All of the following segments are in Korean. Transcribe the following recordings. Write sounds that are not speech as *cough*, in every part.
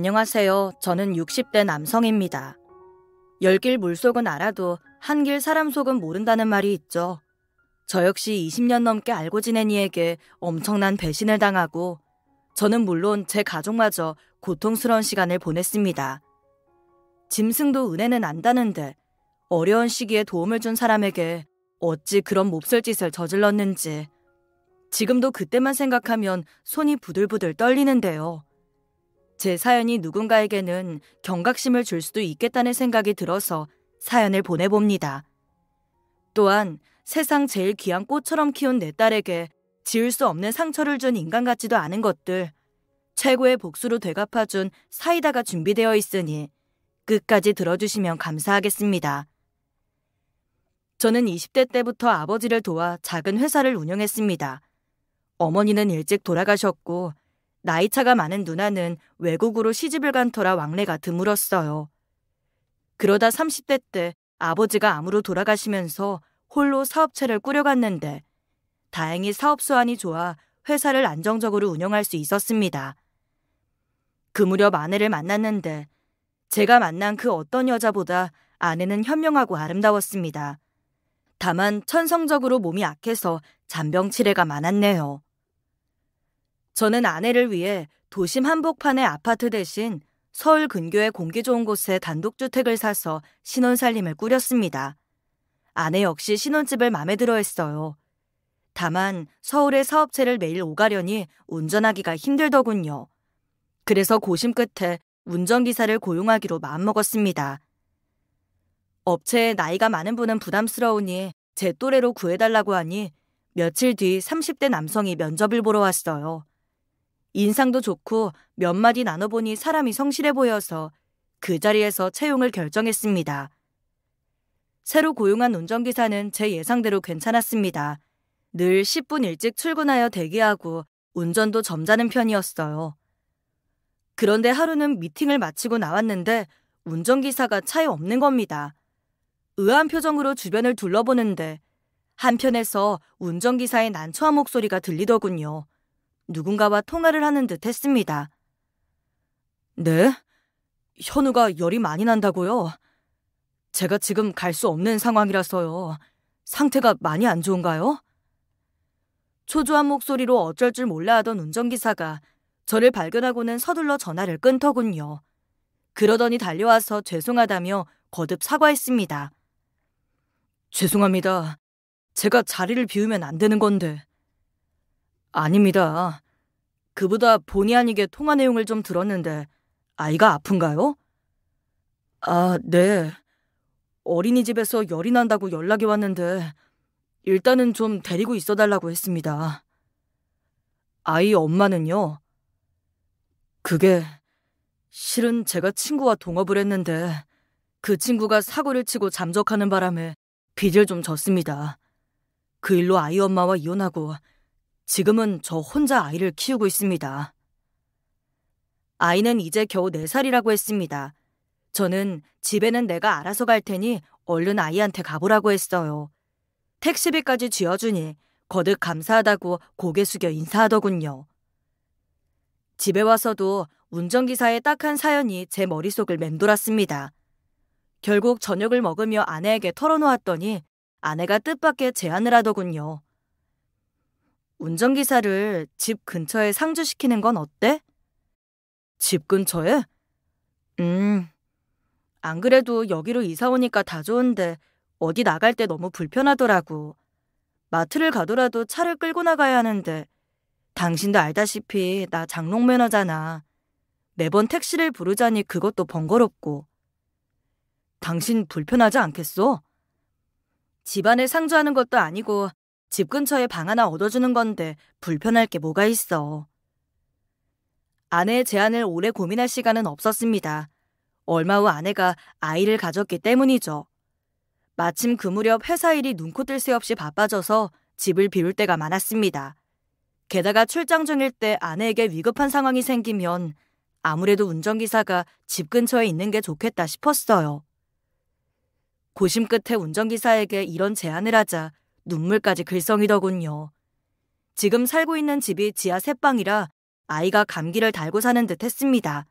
안녕하세요. 저는 60대 남성입니다. 열 길 물속은 알아도 한 길 사람 속은 모른다는 말이 있죠. 저 역시 20년 넘게 알고 지낸 이에게 엄청난 배신을 당하고 저는 물론 제 가족마저 고통스러운 시간을 보냈습니다. 짐승도 은혜는 안다는데 어려운 시기에 도움을 준 사람에게 어찌 그런 몹쓸 짓을 저질렀는지 지금도 그때만 생각하면 손이 부들부들 떨리는데요. 제 사연이 누군가에게는 경각심을 줄 수도 있겠다는 생각이 들어서 사연을 보내봅니다. 또한 세상 제일 귀한 꽃처럼 키운 내 딸에게 지울 수 없는 상처를 준 인간 같지도 않은 것들, 최고의 복수로 되갚아준 사이다가 준비되어 있으니 끝까지 들어주시면 감사하겠습니다. 저는 20대 때부터 아버지를 도와 작은 회사를 운영했습니다. 어머니는 일찍 돌아가셨고 나이차가 많은 누나는 외국으로 시집을 간 터라 왕래가 드물었어요. 그러다 30대 때 아버지가 암으로 돌아가시면서 홀로 사업체를 꾸려갔는데 다행히 사업 수완이 좋아 회사를 안정적으로 운영할 수 있었습니다. 그 무렵 아내를 만났는데 제가 만난 그 어떤 여자보다 아내는 현명하고 아름다웠습니다. 다만 천성적으로 몸이 약해서 잔병치레가 많았네요. 저는 아내를 위해 도심 한복판의 아파트 대신 서울 근교의 공기 좋은 곳에 단독주택을 사서 신혼살림을 꾸렸습니다. 아내 역시 신혼집을 마음에 들어 했어요. 다만 서울의 사업체를 매일 오가려니 운전하기가 힘들더군요. 그래서 고심 끝에 운전기사를 고용하기로 마음먹었습니다. 업체에 나이가 많은 분은 부담스러우니 제 또래로 구해달라고 하니 며칠 뒤 30대 남성이 면접을 보러 왔어요. 인상도 좋고 몇 마디 나눠보니 사람이 성실해 보여서 그 자리에서 채용을 결정했습니다. 새로 고용한 운전기사는 제 예상대로 괜찮았습니다. 늘 10분 일찍 출근하여 대기하고 운전도 점잖은 편이었어요. 그런데 하루는 미팅을 마치고 나왔는데 운전기사가 차에 없는 겁니다. 의아한 표정으로 주변을 둘러보는데 한편에서 운전기사의 난처한 목소리가 들리더군요. 누군가와 통화를 하는 듯 했습니다. 네? 현우가 열이 많이 난다고요? 제가 지금 갈 수 없는 상황이라서요. 상태가 많이 안 좋은가요? 초조한 목소리로 어쩔 줄 몰라 하던 운전기사가 저를 발견하고는 서둘러 전화를 끊더군요. 그러더니 달려와서 죄송하다며 거듭 사과했습니다. 죄송합니다. 제가 자리를 비우면 안 되는 건데. 아닙니다. 그보다 본의 아니게 통화 내용을 좀 들었는데 아이가 아픈가요? 아, 네. 어린이집에서 열이 난다고 연락이 왔는데 일단은 좀 데리고 있어 달라고 했습니다. 아이 엄마는요? 그게 실은 제가 친구와 동업을 했는데 그 친구가 사고를 치고 잠적하는 바람에 빚을 좀 졌습니다. 그 일로 아이 엄마와 이혼하고 지금은 저 혼자 아이를 키우고 있습니다. 아이는 이제 겨우 4살이라고 했습니다. 저는 집에는 내가 알아서 갈 테니 얼른 아이한테 가보라고 했어요. 택시비까지 쥐어주니 거듭 감사하다고 고개 숙여 인사하더군요. 집에 와서도 운전기사의 딱한 사연이 제 머릿속을 맴돌았습니다. 결국 저녁을 먹으며 아내에게 털어놓았더니 아내가 뜻밖의 제안을 하더군요. 운전기사를 집 근처에 상주시키는 건 어때? 집 근처에? 음. 안 그래도 여기로 이사 오니까 다 좋은데 어디 나갈 때 너무 불편하더라고. 마트를 가더라도 차를 끌고 나가야 하는데 당신도 알다시피 나 장롱 매너잖아. 매번 택시를 부르자니 그것도 번거롭고. 당신 불편하지 않겠어? 집안에 상주하는 것도 아니고 집 근처에 방 하나 얻어주는 건데 불편할 게 뭐가 있어. 아내의 제안을 오래 고민할 시간은 없었습니다. 얼마 후 아내가 아이를 가졌기 때문이죠. 마침 그 무렵 회사 일이 눈코 뜰 새 없이 바빠져서 집을 비울 때가 많았습니다. 게다가 출장 중일 때 아내에게 위급한 상황이 생기면 아무래도 운전기사가 집 근처에 있는 게 좋겠다 싶었어요. 고심 끝에 운전기사에게 이런 제안을 하자 눈물까지 글썽이더군요. 지금 살고 있는 집이 지하 셋방이라 아이가 감기를 달고 사는 듯 했습니다.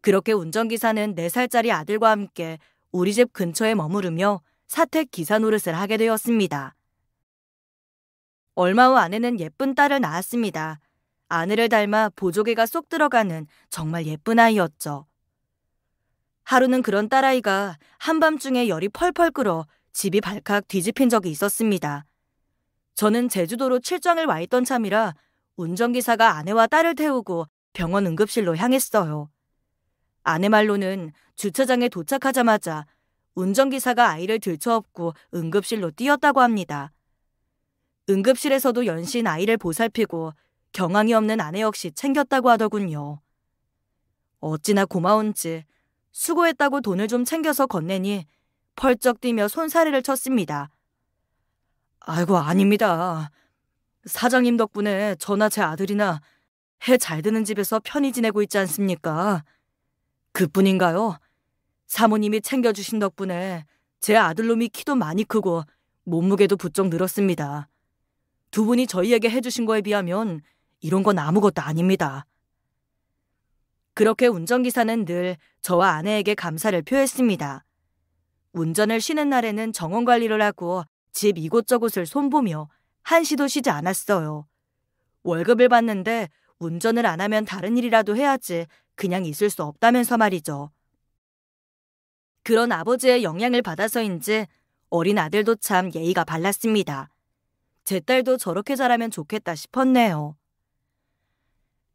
그렇게 운전기사는 4살짜리 아들과 함께 우리 집 근처에 머무르며 사택 기사 노릇을 하게 되었습니다. 얼마 후 아내는 예쁜 딸을 낳았습니다. 아내를 닮아 보조개가 쏙 들어가는 정말 예쁜 아이였죠. 하루는 그런 딸아이가 한밤중에 열이 펄펄 끓어 집이 발칵 뒤집힌 적이 있었습니다. 저는 제주도로 출장을 와 있던 참이라 운전기사가 아내와 딸을 태우고 병원 응급실로 향했어요. 아내 말로는 주차장에 도착하자마자 운전기사가 아이를 들쳐업고 응급실로 뛰었다고 합니다. 응급실에서도 연신 아이를 보살피고 경황이 없는 아내 역시 챙겼다고 하더군요. 어찌나 고마운지 수고했다고 돈을 좀 챙겨서 건네니 펄쩍 뛰며 손사래를 쳤습니다. 아이고, 아닙니다. 사장님 덕분에 저나 제 아들이나 해 잘 드는 집에서 편히 지내고 있지 않습니까? 그뿐인가요? 사모님이 챙겨주신 덕분에 제 아들놈이 키도 많이 크고 몸무게도 부쩍 늘었습니다. 두 분이 저희에게 해주신 거에 비하면 이런 건 아무것도 아닙니다. 그렇게 운전기사는 늘 저와 아내에게 감사를 표했습니다. 운전을 쉬는 날에는 정원 관리를 하고 집 이곳저곳을 손보며 한시도 쉬지 않았어요. 월급을 받는데 운전을 안 하면 다른 일이라도 해야지 그냥 있을 수 없다면서 말이죠. 그런 아버지의 영향을 받아서인지 어린 아들도 참 예의가 발랐습니다. 제 딸도 저렇게 자라면 좋겠다 싶었네요.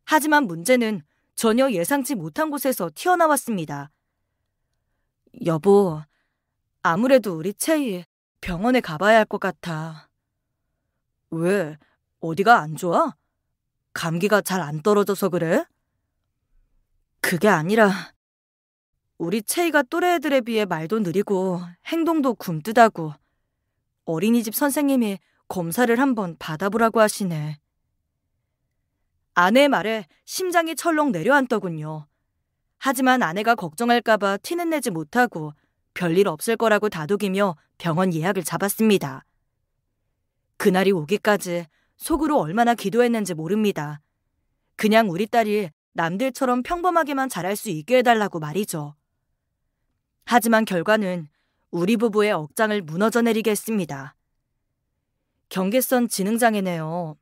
하지만 문제는 전혀 예상치 못한 곳에서 튀어나왔습니다. 여보, 아무래도 우리 체이 병원에 가봐야 할 것 같아. 왜? 어디가 안 좋아? 감기가 잘 안 떨어져서 그래? 그게 아니라 우리 체이가 또래 애들에 비해 말도 느리고 행동도 굼뜨다고 어린이집 선생님이 검사를 한번 받아보라고 하시네. 아내의 말에 심장이 철렁 내려앉더군요. 하지만 아내가 걱정할까봐 티는 내지 못하고 별일 없을 거라고 다독이며 병원 예약을 잡았습니다. 그날이 오기까지 속으로 얼마나 기도했는지 모릅니다. 그냥 우리 딸이 남들처럼 평범하게만 자랄 수 있게 해달라고 말이죠. 하지만 결과는 우리 부부의 억장을 무너져 내리게 했습니다. 경계선 지능장애네요.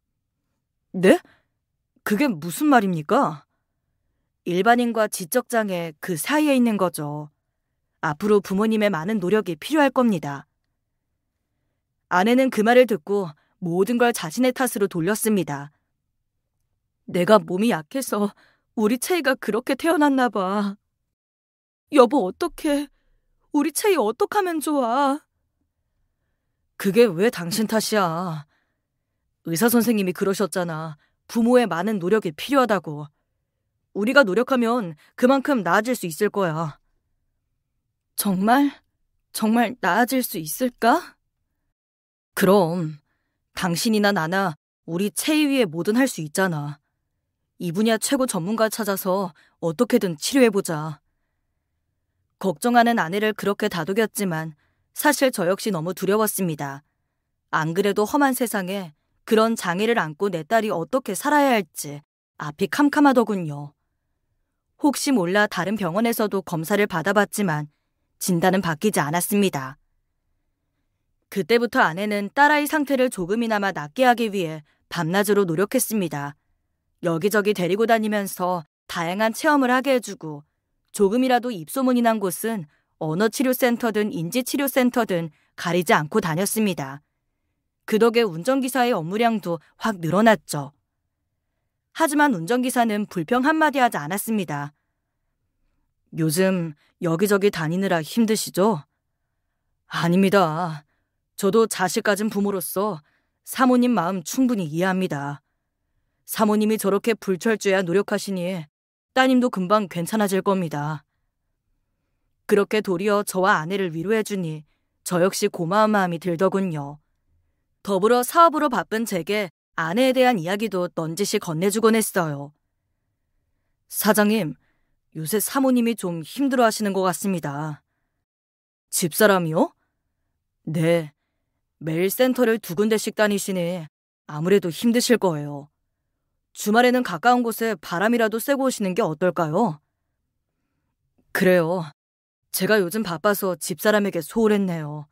네? 그게 무슨 말입니까? 일반인과 지적장애 그 사이에 있는 거죠. 앞으로 부모님의 많은 노력이 필요할 겁니다. 아내는 그 말을 듣고 모든 걸 자신의 탓으로 돌렸습니다. 내가 몸이 약해서 우리 채이가 그렇게 태어났나 봐. 여보, 어떡해. 우리 채이 어떡하면 좋아. 그게 왜 당신 탓이야. 의사 선생님이 그러셨잖아. 부모의 많은 노력이 필요하다고. 우리가 노력하면 그만큼 나아질 수 있을 거야. 정말? 정말 나아질 수 있을까? 그럼 당신이나 나나 우리 체위에 뭐든 할 수 있잖아. 이 분야 최고 전문가 찾아서 어떻게든 치료해보자. 걱정하는 아내를 그렇게 다독였지만 사실 저 역시 너무 두려웠습니다. 안 그래도 험한 세상에 그런 장애를 안고 내 딸이 어떻게 살아야 할지 앞이 캄캄하더군요. 혹시 몰라 다른 병원에서도 검사를 받아봤지만 진단은 바뀌지 않았습니다. 그때부터 아내는 딸아이 상태를 조금이나마 낫게 하기 위해 밤낮으로 노력했습니다. 여기저기 데리고 다니면서 다양한 체험을 하게 해주고 조금이라도 입소문이 난 곳은 언어치료센터든 인지치료센터든 가리지 않고 다녔습니다. 그 덕에 운전기사의 업무량도 확 늘어났죠. 하지만 운전기사는 불평 한마디 하지 않았습니다. 요즘 여기저기 다니느라 힘드시죠? 아닙니다. 저도 자식 가진 부모로서 사모님 마음 충분히 이해합니다. 사모님이 저렇게 불철주야 노력하시니 따님도 금방 괜찮아질 겁니다. 그렇게 도리어 저와 아내를 위로해주니 저 역시 고마운 마음이 들더군요. 더불어 사업으로 바쁜 제게 아내에 대한 이야기도 넌지시 건네주곤 했어요. 사장님, 요새 사모님이 좀 힘들어 하시는 것 같습니다. 집사람이요? 네. 매일 센터를 두 군데씩 다니시니 아무래도 힘드실 거예요. 주말에는 가까운 곳에 바람이라도 쐬고 오시는 게 어떨까요? 그래요. 제가 요즘 바빠서 집사람에게 소홀했네요.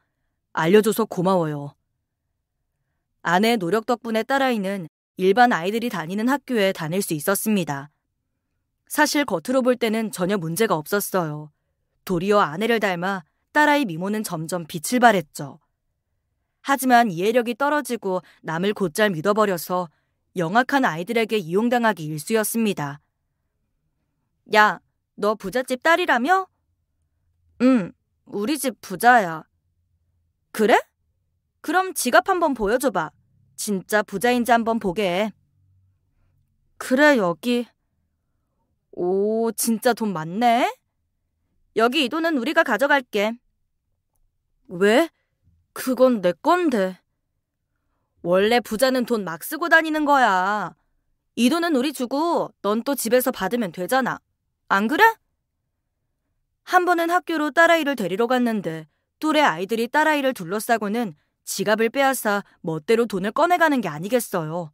알려줘서 고마워요. 아내의 노력 덕분에 딸아이는 일반 아이들이 다니는 학교에 다닐 수 있었습니다. 사실 겉으로 볼 때는 전혀 문제가 없었어요. 도리어 아내를 닮아 딸아이 미모는 점점 빛을 발했죠. 하지만 이해력이 떨어지고 남을 곧잘 믿어버려서 영악한 아이들에게 이용당하기 일쑤였습니다. 야, 너 부잣집 딸이라며? 응, 우리 집 부자야. 그래? 그럼 지갑 한번 보여줘봐. 진짜 부자인지 한번 보게. 그래, 여기. 오, 진짜 돈 많네? 여기 이 돈은 우리가 가져갈게. 왜? 그건 내 건데. 원래 부자는 돈 막 쓰고 다니는 거야. 이 돈은 우리 주고 넌 또 집에서 받으면 되잖아. 안 그래? 한 번은 학교로 딸아이를 데리러 갔는데 또래 아이들이 딸아이를 둘러싸고는 지갑을 빼앗아 멋대로 돈을 꺼내가는 게 아니겠어요.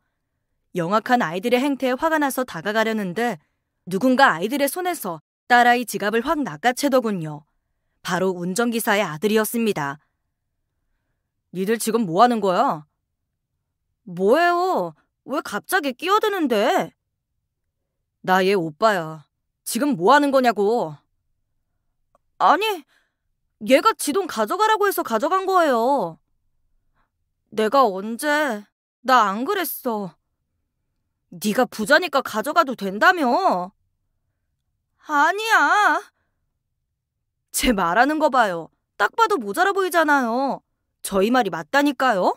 영악한 아이들의 행태에 화가 나서 다가가려는데 누군가 아이들의 손에서 딸아이 지갑을 확 낚아채더군요. 바로 운전기사의 아들이었습니다. 니들 지금 뭐 하는 거야? 뭐예요? 왜 갑자기 끼어드는데? 나 얘 오빠야. 지금 뭐 하는 거냐고. 아니, 얘가 지 돈 가져가라고 해서 가져간 거예요. 내가 언제, 나 안 그랬어. 네가 부자니까 가져가도 된다며. 아니야. 제 말하는 거 봐요. 딱 봐도 모자라 보이잖아요. 저희 말이 맞다니까요.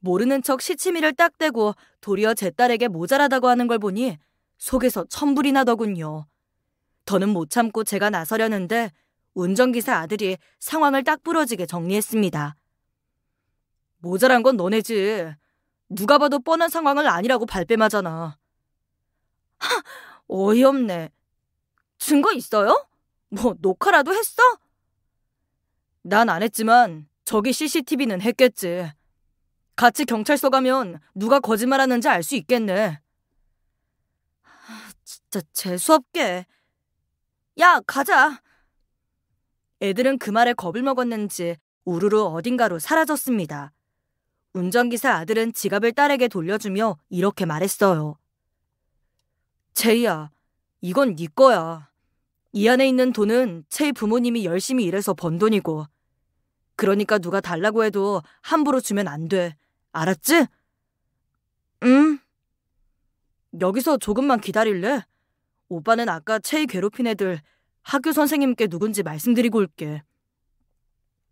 모르는 척 시치미를 딱 대고 도리어 제 딸에게 모자라다고 하는 걸 보니 속에서 천불이 나더군요. 더는 못 참고 제가 나서려는데 운전기사 아들이 상황을 딱 부러지게 정리했습니다. 모자란 건 너네지. 누가 봐도 뻔한 상황을 아니라고 발뺌하잖아. 하, 어이없네. 증거 있어요? 뭐 녹화라도 했어? 난 안 했지만 저기 CCTV는 했겠지. 같이 경찰서 가면 누가 거짓말하는지 알 수 있겠네. 하, 진짜 재수없게. 야, 가자. 애들은 그 말에 겁을 먹었는지 우르르 어딘가로 사라졌습니다. 운전기사 아들은 지갑을 딸에게 돌려주며 이렇게 말했어요. 제이야, 이건 네 거야. 이 안에 있는 돈은 채이 부모님이 열심히 일해서 번 돈이고. 그러니까 누가 달라고 해도 함부로 주면 안 돼. 알았지? 응. 여기서 조금만 기다릴래? 오빠는 아까 체이 괴롭힌 애들 학교 선생님께 누군지 말씀드리고 올게.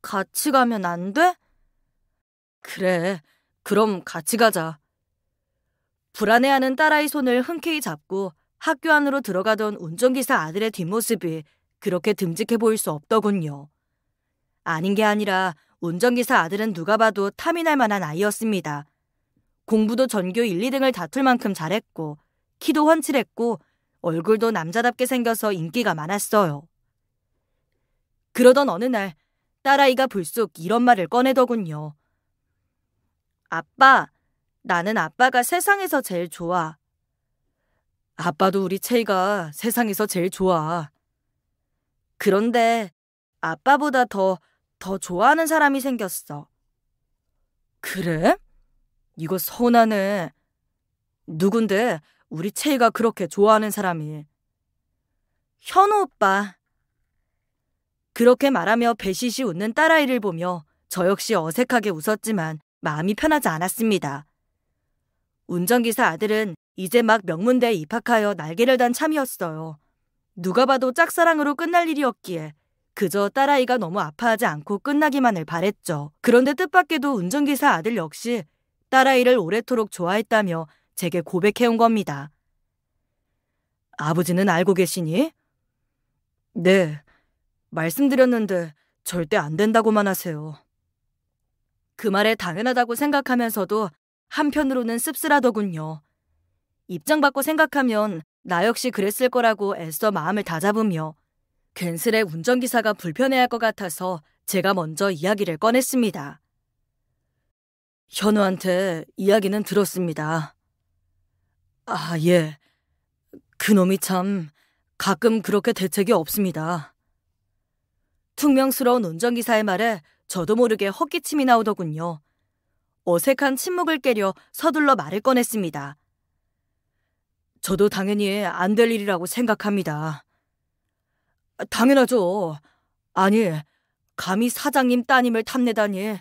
같이 가면 안 돼? 그래, 그럼 같이 가자. 불안해하는 딸아이 손을 흔쾌히 잡고 학교 안으로 들어가던 운전기사 아들의 뒷모습이 그렇게 듬직해 보일 수 없더군요. 아닌 게 아니라 운전기사 아들은 누가 봐도 탐이 날 만한 아이였습니다. 공부도 전교 1, 2등을 다툴 만큼 잘했고, 키도 훤칠했고, 얼굴도 남자답게 생겨서 인기가 많았어요. 그러던 어느 날, 딸아이가 불쑥 이런 말을 꺼내더군요. 아빠, 나는 아빠가 세상에서 제일 좋아. 아빠도 우리 채이가 세상에서 제일 좋아. 그런데 아빠보다 더, 더 좋아하는 사람이 생겼어. 그래? 이거 서운하네. 누군데 우리 채이가 그렇게 좋아하는 사람이? 현우 오빠. 그렇게 말하며 배시시 웃는 딸아이를 보며 저 역시 어색하게 웃었지만 마음이 편하지 않았습니다. 운전기사 아들은 이제 막 명문대에 입학하여 날개를 단 참이었어요. 누가 봐도 짝사랑으로 끝날 일이었기에 그저 딸아이가 너무 아파하지 않고 끝나기만을 바랬죠. 그런데 뜻밖에도 운전기사 아들 역시 딸아이를 오래도록 좋아했다며 제게 고백해온 겁니다. 아버지는 알고 계시니? 네. 말씀드렸는데 절대 안 된다고만 하세요. 그 말에 당연하다고 생각하면서도 한편으로는 씁쓸하더군요. 입장 받고 생각하면 나 역시 그랬을 거라고 애써 마음을 다잡으며 괜스레 운전기사가 불편해할 것 같아서 제가 먼저 이야기를 꺼냈습니다. 현우한테 이야기는 들었습니다. 아, 예. 그놈이 참 가끔 그렇게 대책이 없습니다. 퉁명스러운 운전기사의 말에 저도 모르게 헛기침이 나오더군요. 어색한 침묵을 깨려 서둘러 말을 꺼냈습니다. 저도 당연히 안 될 일이라고 생각합니다. 당연하죠. 아니, 감히 사장님 따님을 탐내다니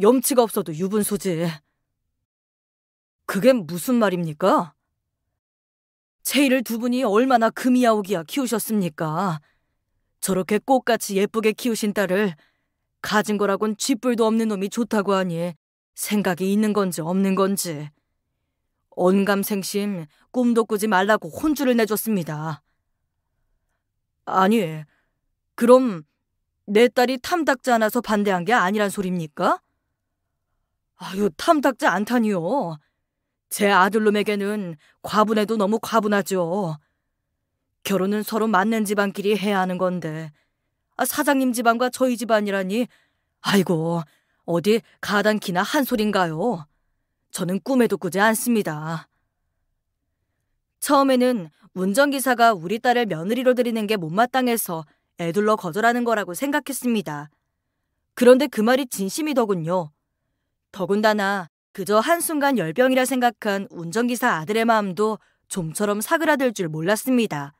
염치가 없어도 유분소지. 그게 무슨 말입니까? 체이를 두 분이 얼마나 금이야오기야 키우셨습니까? 저렇게 꽃같이 예쁘게 키우신 딸을 가진 거라곤 쥐뿔도 없는 놈이 좋다고 하니 생각이 있는 건지 없는 건지 온감생심 꿈도 꾸지 말라고 혼주를 내줬습니다. 아니, 그럼 내 딸이 탐탁지 않아서 반대한 게 아니란 소립니까? 아유, 탐탁지 않다니요. 제 아들놈에게는 과분해도 너무 과분하죠. 결혼은 서로 맞는 집안끼리 해야 하는 건데 아, 사장님 집안과 저희 집안이라니. 아이고, 어디 가당키나 한 소린가요? 저는 꿈에도 꾸지 않습니다. 처음에는 운전기사가 우리 딸을 며느리로 들이는 게 못마땅해서 애둘러 거절하는 거라고 생각했습니다. 그런데 그 말이 진심이더군요. 더군다나 그저 한순간 열병이라 생각한 운전기사 아들의 마음도 좀처럼 사그라들 줄 몰랐습니다.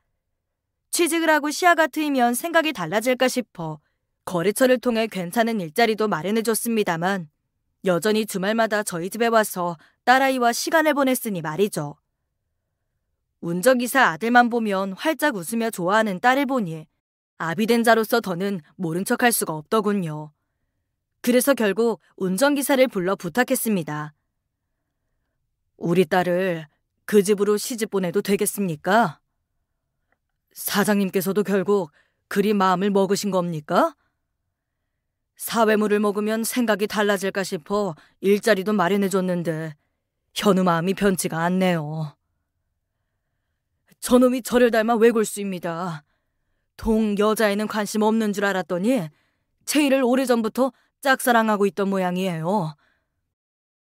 취직을 하고 시야가 트이면 생각이 달라질까 싶어 거래처를 통해 괜찮은 일자리도 마련해줬습니다만 여전히 주말마다 저희 집에 와서 딸아이와 시간을 보냈으니 말이죠. 운전기사 아들만 보면 활짝 웃으며 좋아하는 딸을 보니 아비된 자로서 더는 모른 척할 수가 없더군요. 그래서 결국 운전기사를 불러 부탁했습니다. 우리 딸을 그 집으로 시집 보내도 되겠습니까? 사장님께서도 결국 그리 마음을 먹으신 겁니까? 사회물을 먹으면 생각이 달라질까 싶어 일자리도 마련해줬는데 현우 마음이 변치가 않네요. 저놈이 저를 닮아 외골수입니다. 동 여자에는 관심 없는 줄 알았더니 체이를 오래전부터 짝사랑하고 있던 모양이에요.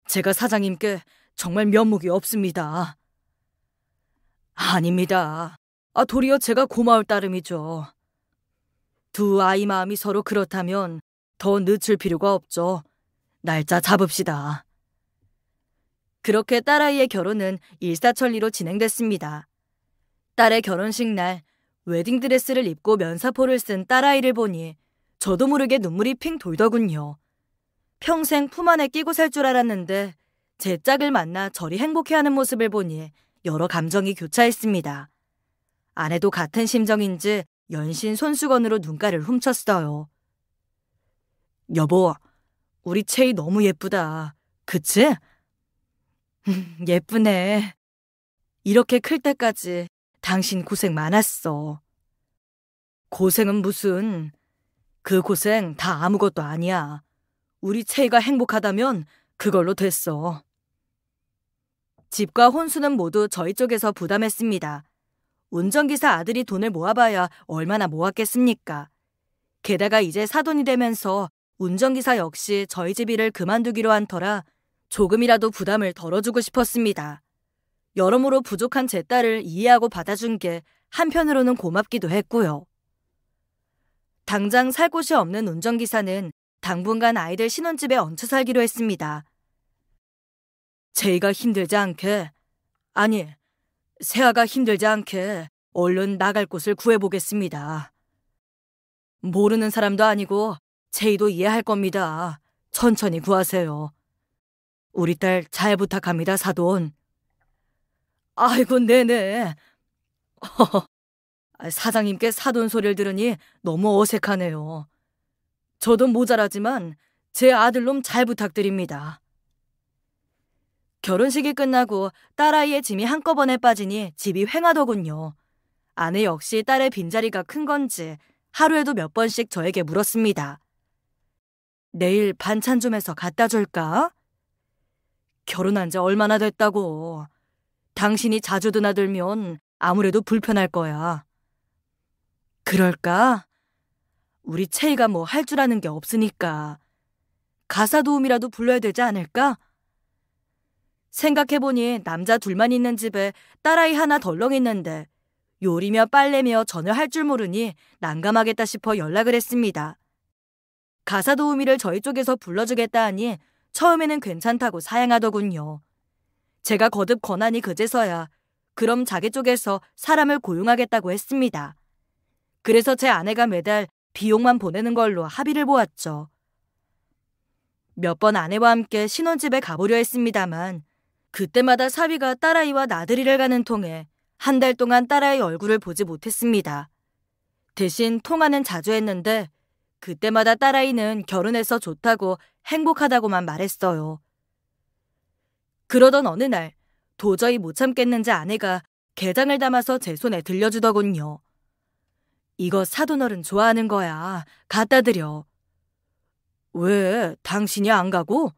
제가 사장님께 정말 면목이 없습니다. 아닙니다. 아, 도리어 제가 고마울 따름이죠. 두 아이 마음이 서로 그렇다면 더 늦출 필요가 없죠. 날짜 잡읍시다. 그렇게 딸아이의 결혼은 일사천리로 진행됐습니다. 딸의 결혼식 날 웨딩드레스를 입고 면사포를 쓴 딸아이를 보니 저도 모르게 눈물이 핑 돌더군요. 평생 품 안에 끼고 살 줄 알았는데 제 짝을 만나 저리 행복해하는 모습을 보니 여러 감정이 교차했습니다. 아내도 같은 심정인지 연신 손수건으로 눈가를 훔쳤어요. 여보, 우리 체이 너무 예쁘다. 그치? *laughs* 예쁘네. 이렇게 클 때까지 당신 고생 많았어. 고생은 무슨. 그 고생 다 아무것도 아니야. 우리 체이가 행복하다면 그걸로 됐어. 집과 혼수는 모두 저희 쪽에서 부담했습니다. 운전기사 아들이 돈을 모아봐야 얼마나 모았겠습니까? 게다가 이제 사돈이 되면서 운전기사 역시 저희 집 일을 그만두기로 한 터라 조금이라도 부담을 덜어주고 싶었습니다. 여러모로 부족한 제 딸을 이해하고 받아준 게 한편으로는 고맙기도 했고요. 당장 살 곳이 없는 운전기사는 당분간 아이들 신혼집에 얹혀 살기로 했습니다. 제이가 힘들지 않게, 아니, 세아가 힘들지 않게 얼른 나갈 곳을 구해보겠습니다. 모르는 사람도 아니고 제이도 이해할 겁니다. 천천히 구하세요. 우리 딸 잘 부탁합니다, 사돈. 아이고, 네네. 허허, *laughs* 사장님께 사돈 소리를 들으니 너무 어색하네요. 저도 모자라지만 제 아들놈 잘 부탁드립니다. 결혼식이 끝나고 딸아이의 짐이 한꺼번에 빠지니 집이 횡하더군요. 아내 역시 딸의 빈자리가 큰 건지 하루에도 몇 번씩 저에게 물었습니다. 내일 반찬 좀 해서 갖다 줄까? 결혼한 지 얼마나 됐다고. 당신이 자주 드나들면 아무래도 불편할 거야. 그럴까? 우리 채이가 뭐 할 줄 아는 게 없으니까. 가사 도움이라도 불러야 되지 않을까? 생각해보니 남자 둘만 있는 집에 딸아이 하나 덜렁 있는데 요리며 빨래며 전혀 할 줄 모르니 난감하겠다 싶어 연락을 했습니다. 가사 도우미를 저희 쪽에서 불러주겠다 하니 처음에는 괜찮다고 사양하더군요. 제가 거듭 권한이 그제서야 그럼 자기 쪽에서 사람을 고용하겠다고 했습니다. 그래서 제 아내가 매달 비용만 보내는 걸로 합의를 보았죠. 몇 번 아내와 함께 신혼집에 가보려 했습니다만 그때마다 사위가 딸아이와 나들이를 가는 통에 한 달 동안 딸아이 얼굴을 보지 못했습니다. 대신 통화는 자주 했는데 그때마다 딸아이는 결혼해서 좋다고 행복하다고만 말했어요. 그러던 어느 날 도저히 못 참겠는지 아내가 게장을 담아서 제 손에 들려주더군요. 이거 사돈어른 좋아하는 거야. 갖다 드려. 왜 당신이 안 가고?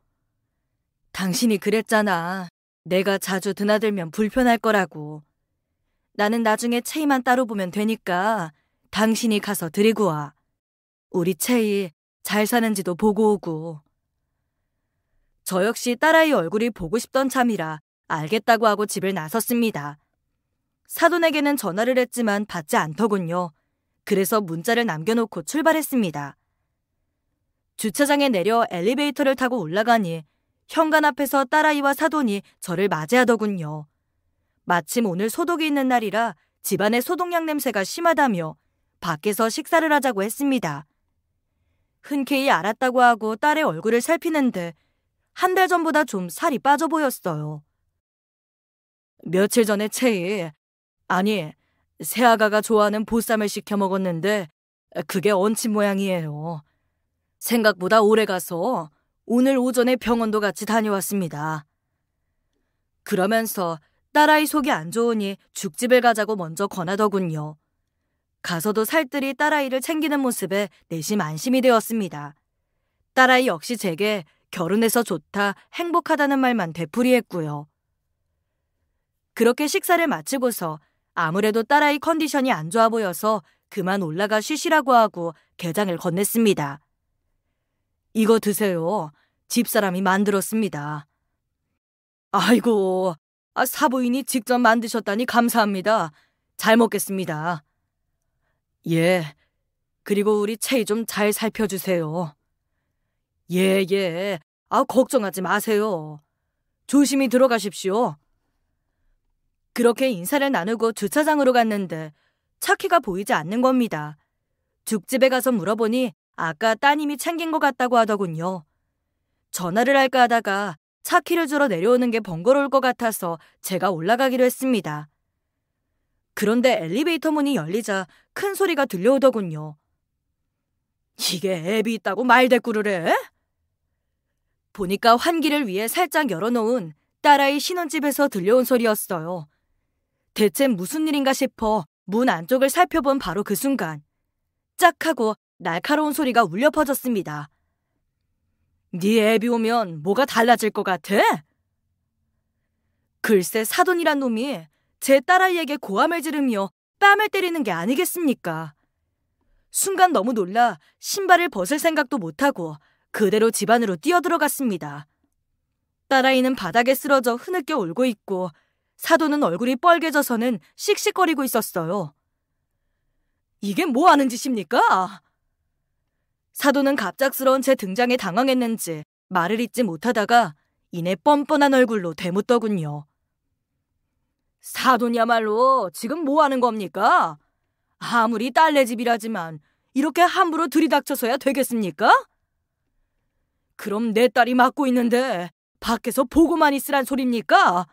당신이 그랬잖아. 내가 자주 드나들면 불편할 거라고. 나는 나중에 체이만 따로 보면 되니까 당신이 가서 데리고 와. 우리 체이 잘 사는지도 보고 오고. 저 역시 딸아이 얼굴이 보고 싶던 참이라 알겠다고 하고 집을 나섰습니다. 사돈에게는 전화를 했지만 받지 않더군요. 그래서 문자를 남겨놓고 출발했습니다. 주차장에 내려 엘리베이터를 타고 올라가니 현관 앞에서 딸아이와 사돈이 저를 맞이하더군요. 마침 오늘 소독이 있는 날이라 집안의 소독약 냄새가 심하다며 밖에서 식사를 하자고 했습니다. 흔쾌히 알았다고 하고 딸의 얼굴을 살피는데 한 달 전보다 좀 살이 빠져 보였어요. 며칠 전에 채이, 아니, 새아가가 좋아하는 보쌈을 시켜 먹었는데 그게 얹힌 모양이에요. 생각보다 오래 가서 오늘 오전에 병원도 같이 다녀왔습니다. 그러면서 딸아이 속이 안 좋으니 죽집을 가자고 먼저 권하더군요. 가서도 살뜰히 딸아이를 챙기는 모습에 내심 안심이 되었습니다. 딸아이 역시 제게 결혼해서 좋다, 행복하다는 말만 되풀이했고요. 그렇게 식사를 마치고서 아무래도 딸아이 컨디션이 안 좋아 보여서 그만 올라가 쉬시라고 하고 개장을 건넸습니다. 이거 드세요. 집사람이 만들었습니다. 아이고, 아, 사부인이 직접 만드셨다니 감사합니다. 잘 먹겠습니다. 예. 그리고 우리 체이 좀 잘 살펴주세요. 예, 예. 아, 걱정하지 마세요. 조심히 들어가십시오. 그렇게 인사를 나누고 주차장으로 갔는데 차키가 보이지 않는 겁니다. 죽집에 가서 물어보니 아까 따님이 챙긴 것 같다고 하더군요. 전화를 할까 하다가 차 키를 주러 내려오는 게 번거로울 것 같아서 제가 올라가기로 했습니다. 그런데 엘리베이터 문이 열리자 큰 소리가 들려오더군요. 이게 앱이 있다고 말대꾸를 해? 보니까 환기를 위해 살짝 열어놓은 딸아이 신혼집에서 들려온 소리였어요. 대체 무슨 일인가 싶어 문 안쪽을 살펴본 바로 그 순간 짝 하고 날카로운 소리가 울려 퍼졌습니다. 네 앱이 오면 뭐가 달라질 것 같아? 글쎄 사돈이란 놈이 제 딸아이에게 고함을 지르며 뺨을 때리는 게 아니겠습니까? 순간 너무 놀라 신발을 벗을 생각도 못하고 그대로 집 안으로 뛰어들어갔습니다. 딸아이는 바닥에 쓰러져 흐느껴 울고 있고 사돈은 얼굴이 뻘개져서는 씩씩거리고 있었어요. 이게 뭐 하는 짓입니까? 사도는 갑작스러운 제 등장에 당황했는지 말을 잇지 못하다가 이내 뻔뻔한 얼굴로 대묻더군요. 사도냐말로 지금 뭐 하는 겁니까? 아무리 딸내 집이라지만 이렇게 함부로 들이닥쳐서야 되겠습니까? 그럼 내 딸이 맡고 있는데 밖에서 보고만 있으란 소립니까?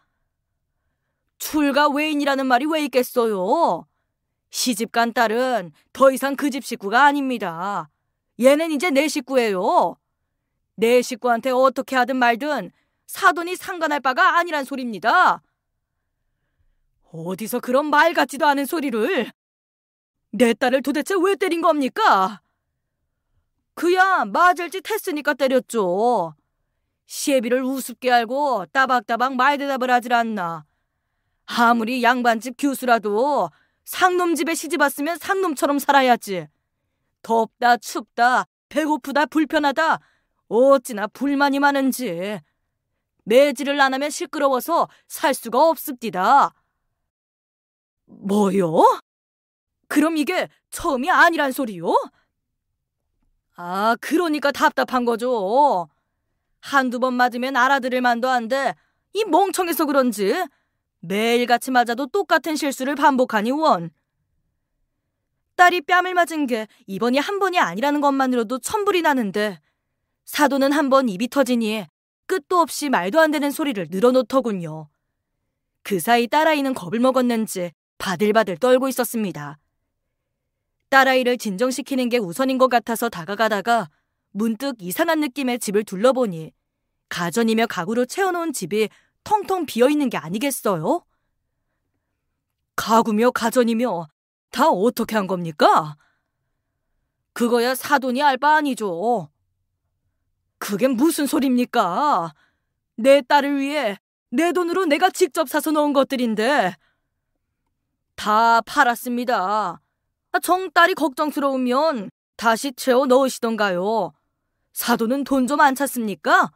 출가 외인이라는 말이 왜 있겠어요? 시집 간 딸은 더 이상 그 집 식구가 아닙니다. 얘는 이제 내 식구예요. 내 식구한테 어떻게 하든 말든 사돈이 상관할 바가 아니란 소리입니다. 어디서 그런 말 같지도 않은 소리를. 내 딸을 도대체 왜 때린 겁니까? 그야 맞을 짓 했으니까 때렸죠. 시애비를 우습게 알고 따박따박 말대답을 하질 않나. 아무리 양반집 교수라도 상놈 집에 시집 왔으면 상놈처럼 살아야지. 덥다 춥다 배고프다 불편하다 어찌나 불만이 많은지 매질을 안 하면 시끄러워서 살 수가 없습디다. 뭐요? 그럼 이게 처음이 아니란 소리요? 아, 그러니까 답답한 거죠. 한두 번 맞으면 알아들을 만도 한데 이 멍청해서 그런지 매일같이 맞아도 똑같은 실수를 반복하니 원. 딸이 뺨을 맞은 게 이번이 한 번이 아니라는 것만으로도 천불이 나는데 사도는 한 번 입이 터지니 끝도 없이 말도 안 되는 소리를 늘어놓더군요. 그 사이 딸아이는 겁을 먹었는지 바들바들 떨고 있었습니다. 딸아이를 진정시키는 게 우선인 것 같아서 다가가다가 문득 이상한 느낌의 집을 둘러보니 가전이며 가구로 채워놓은 집이 텅텅 비어있는 게 아니겠어요? 가구며 가전이며 다 어떻게 한 겁니까? 그거야 사돈이 알 바 아니죠. 그게 무슨 소립니까? 내 딸을 위해 내 돈으로 내가 직접 사서 넣은 것들인데 다 팔았습니다. 아, 정딸이 걱정스러우면 다시 채워 넣으시던가요. 사돈은 돈 좀 안찾습니까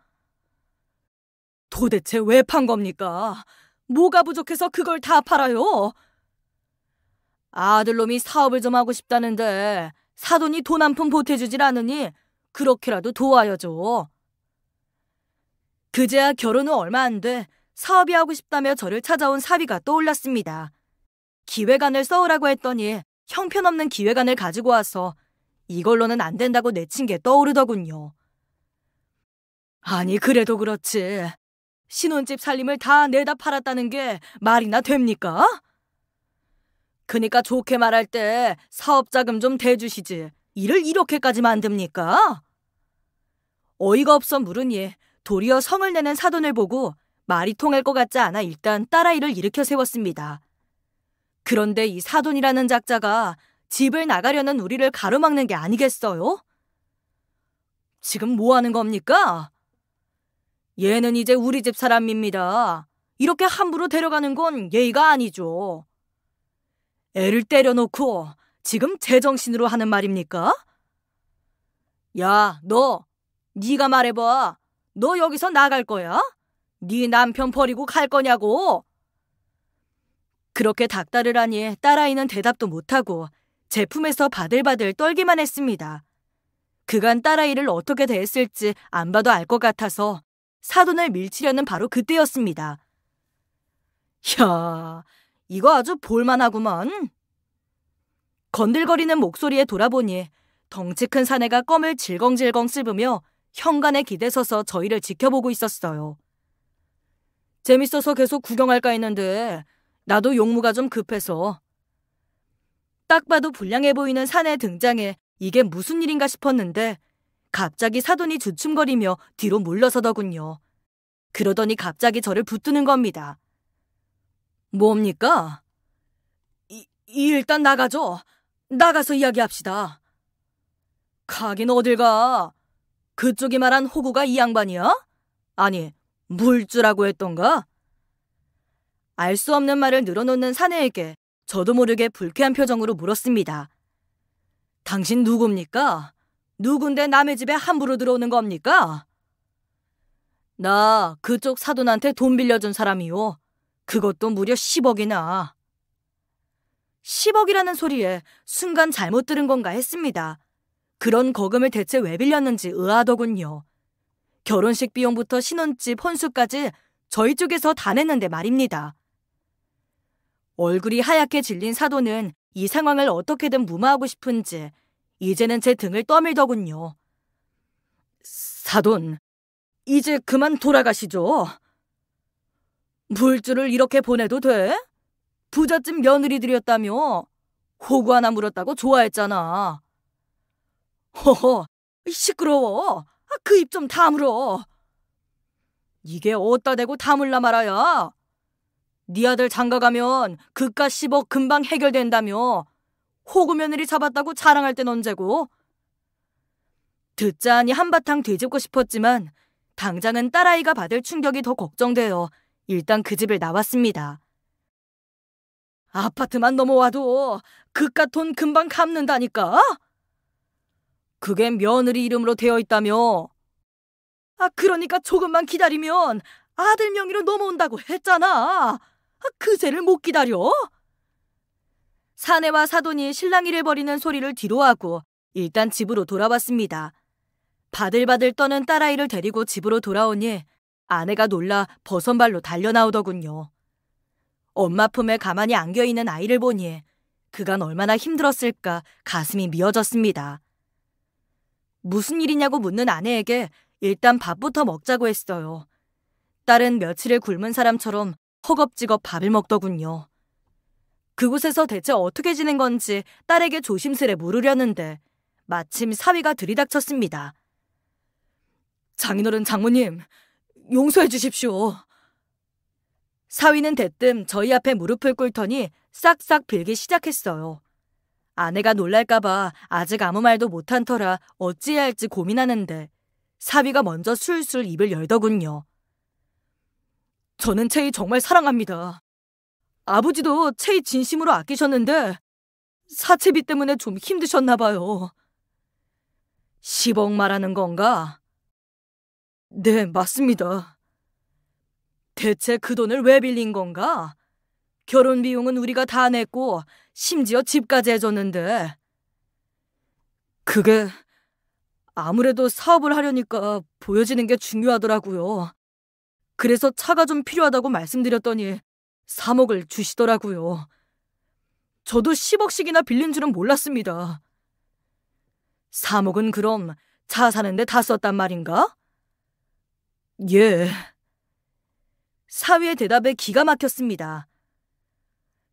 도대체 왜 판 겁니까? 뭐가 부족해서 그걸 다 팔아요? 아들놈이 사업을 좀 하고 싶다는데 사돈이 돈 한 푼 보태주질 않으니 그렇게라도 도와야죠. 그제야 결혼 후 얼마 안 돼 사업이 하고 싶다며 저를 찾아온 사비가 떠올랐습니다. 기획안을 써오라고 했더니 형편없는 기획안을 가지고 와서 이걸로는 안 된다고 내친 게 떠오르더군요. 아니 그래도 그렇지 신혼집 살림을 다 내다 팔았다는 게 말이나 됩니까? 그니까 좋게 말할 때 사업 자금 좀 대주시지. 일을 이렇게까지 만듭니까? 어이가 없어 물은 얘 예. 도리어 성을 내는 사돈을 보고 말이 통할 것 같지 않아 일단 따라 일을 일으켜 세웠습니다. 그런데 이 사돈이라는 작자가 집을 나가려는 우리를 가로막는 게 아니겠어요? 지금 뭐 하는 겁니까? 얘는 이제 우리 집 사람입니다. 이렇게 함부로 데려가는 건 예의가 아니죠. 애를 때려놓고 지금 제정신으로 하는 말입니까? 야, 너! 네가 말해봐. 너 여기서 나갈 거야? 네 남편 버리고 갈 거냐고? 그렇게 닥달을 하니 딸아이는 대답도 못하고 제품에서 바들바들 떨기만 했습니다. 그간 딸아이를 어떻게 대했을지 안 봐도 알 것 같아서 사돈을 밀치려는 바로 그때였습니다. 야, 이거 아주 볼만하구먼 건들거리는 목소리에 돌아보니 덩치 큰 사내가 껌을 질겅질겅 씹으며 현관에 기대서서 저희를 지켜보고 있었어요. 재밌어서 계속 구경할까 했는데 나도 용무가 좀 급해서 딱 봐도 불량해 보이는 사내 등장에 이게 무슨 일인가 싶었는데 갑자기 사돈이 주춤거리며 뒤로 물러서더군요. 그러더니 갑자기 저를 붙드는 겁니다. 뭡니까? 이, 일단 나가죠. 나가서 이야기합시다. 가긴 어딜 가? 그쪽이 말한 호구가 이 양반이야? 아니, 물주라고 했던가? 알 수 없는 말을 늘어놓는 사내에게 저도 모르게 불쾌한 표정으로 물었습니다. 당신 누굽니까? 누군데 남의 집에 함부로 들어오는 겁니까? 나 그쪽 사돈한테 돈 빌려준 사람이요. 그것도 무려 10억이나. 10억이라는 소리에 순간 잘못 들은 건가 했습니다. 그런 거금을 대체 왜 빌렸는지 의아하더군요. 결혼식 비용부터 신혼집 혼수까지 저희 쪽에서 다 냈는데 말입니다. 얼굴이 하얗게 질린 사도는 이 상황을 어떻게든 무마하고 싶은지 이제는 제 등을 떠밀더군요. 사돈, 이제 그만 돌아가시죠. 물주를 이렇게 보내도 돼? 부잣집 며느리들이었다며. 호구 하나 물었다고 좋아했잖아. 허허, 시끄러워. 아, 그입 좀 다물어. 이게 어따 대고 다물라 말아야. 네 아들 장가가면 그깟 10억 금방 해결된다며. 호구 며느리 잡았다고 자랑할 땐 언제고. 듣자 하니 한바탕 뒤집고 싶었지만 당장은 딸아이가 받을 충격이 더 걱정돼요. 일단 그 집을 나왔습니다. 아파트만 넘어와도 그깟 돈 금방 갚는다니까? 그게 며느리 이름으로 되어 있다며. 아, 그러니까 조금만 기다리면 아들 명의로 넘어온다고 했잖아. 아, 그새를 못 기다려? 사내와 사돈이 실랑이를 벌이는 소리를 뒤로 하고 일단 집으로 돌아왔습니다. 바들바들 떠는 딸아이를 데리고 집으로 돌아오니 아내가 놀라 벗선발로 달려나오더군요. 엄마 품에 가만히 안겨있는 아이를 보니 그간 얼마나 힘들었을까 가슴이 미어졌습니다. 무슨 일이냐고 묻는 아내에게 일단 밥부터 먹자고 했어요. 딸은 며칠을 굶은 사람처럼 허겁지겁 밥을 먹더군요. 그곳에서 대체 어떻게 지낸 건지 딸에게 조심스레 물으려는데 마침 사위가 들이닥쳤습니다. 장인어른 장모님, 용서해 주십시오. 사위는 대뜸 저희 앞에 무릎을 꿇더니 싹싹 빌기 시작했어요. 아내가 놀랄까봐 아직 아무 말도 못한 터라 어찌해야 할지 고민하는데 사위가 먼저 술술 입을 열더군요. 저는 채이 정말 사랑합니다. 아버지도 채이 진심으로 아끼셨는데 사채비 때문에 좀 힘드셨나 봐요. 10억 말하는 건가? 네, 맞습니다. 대체 그 돈을 왜 빌린 건가? 결혼 비용은 우리가 다 냈고 심지어 집까지 해줬는데 그게 아무래도 사업을 하려니까 보여지는 게 중요하더라고요. 그래서 차가 좀 필요하다고 말씀드렸더니 3억을 주시더라고요. 저도 10억씩이나 빌린 줄은 몰랐습니다. 3억은 그럼 차 사는데 다 썼단 말인가? 예. 사위의 대답에 기가 막혔습니다.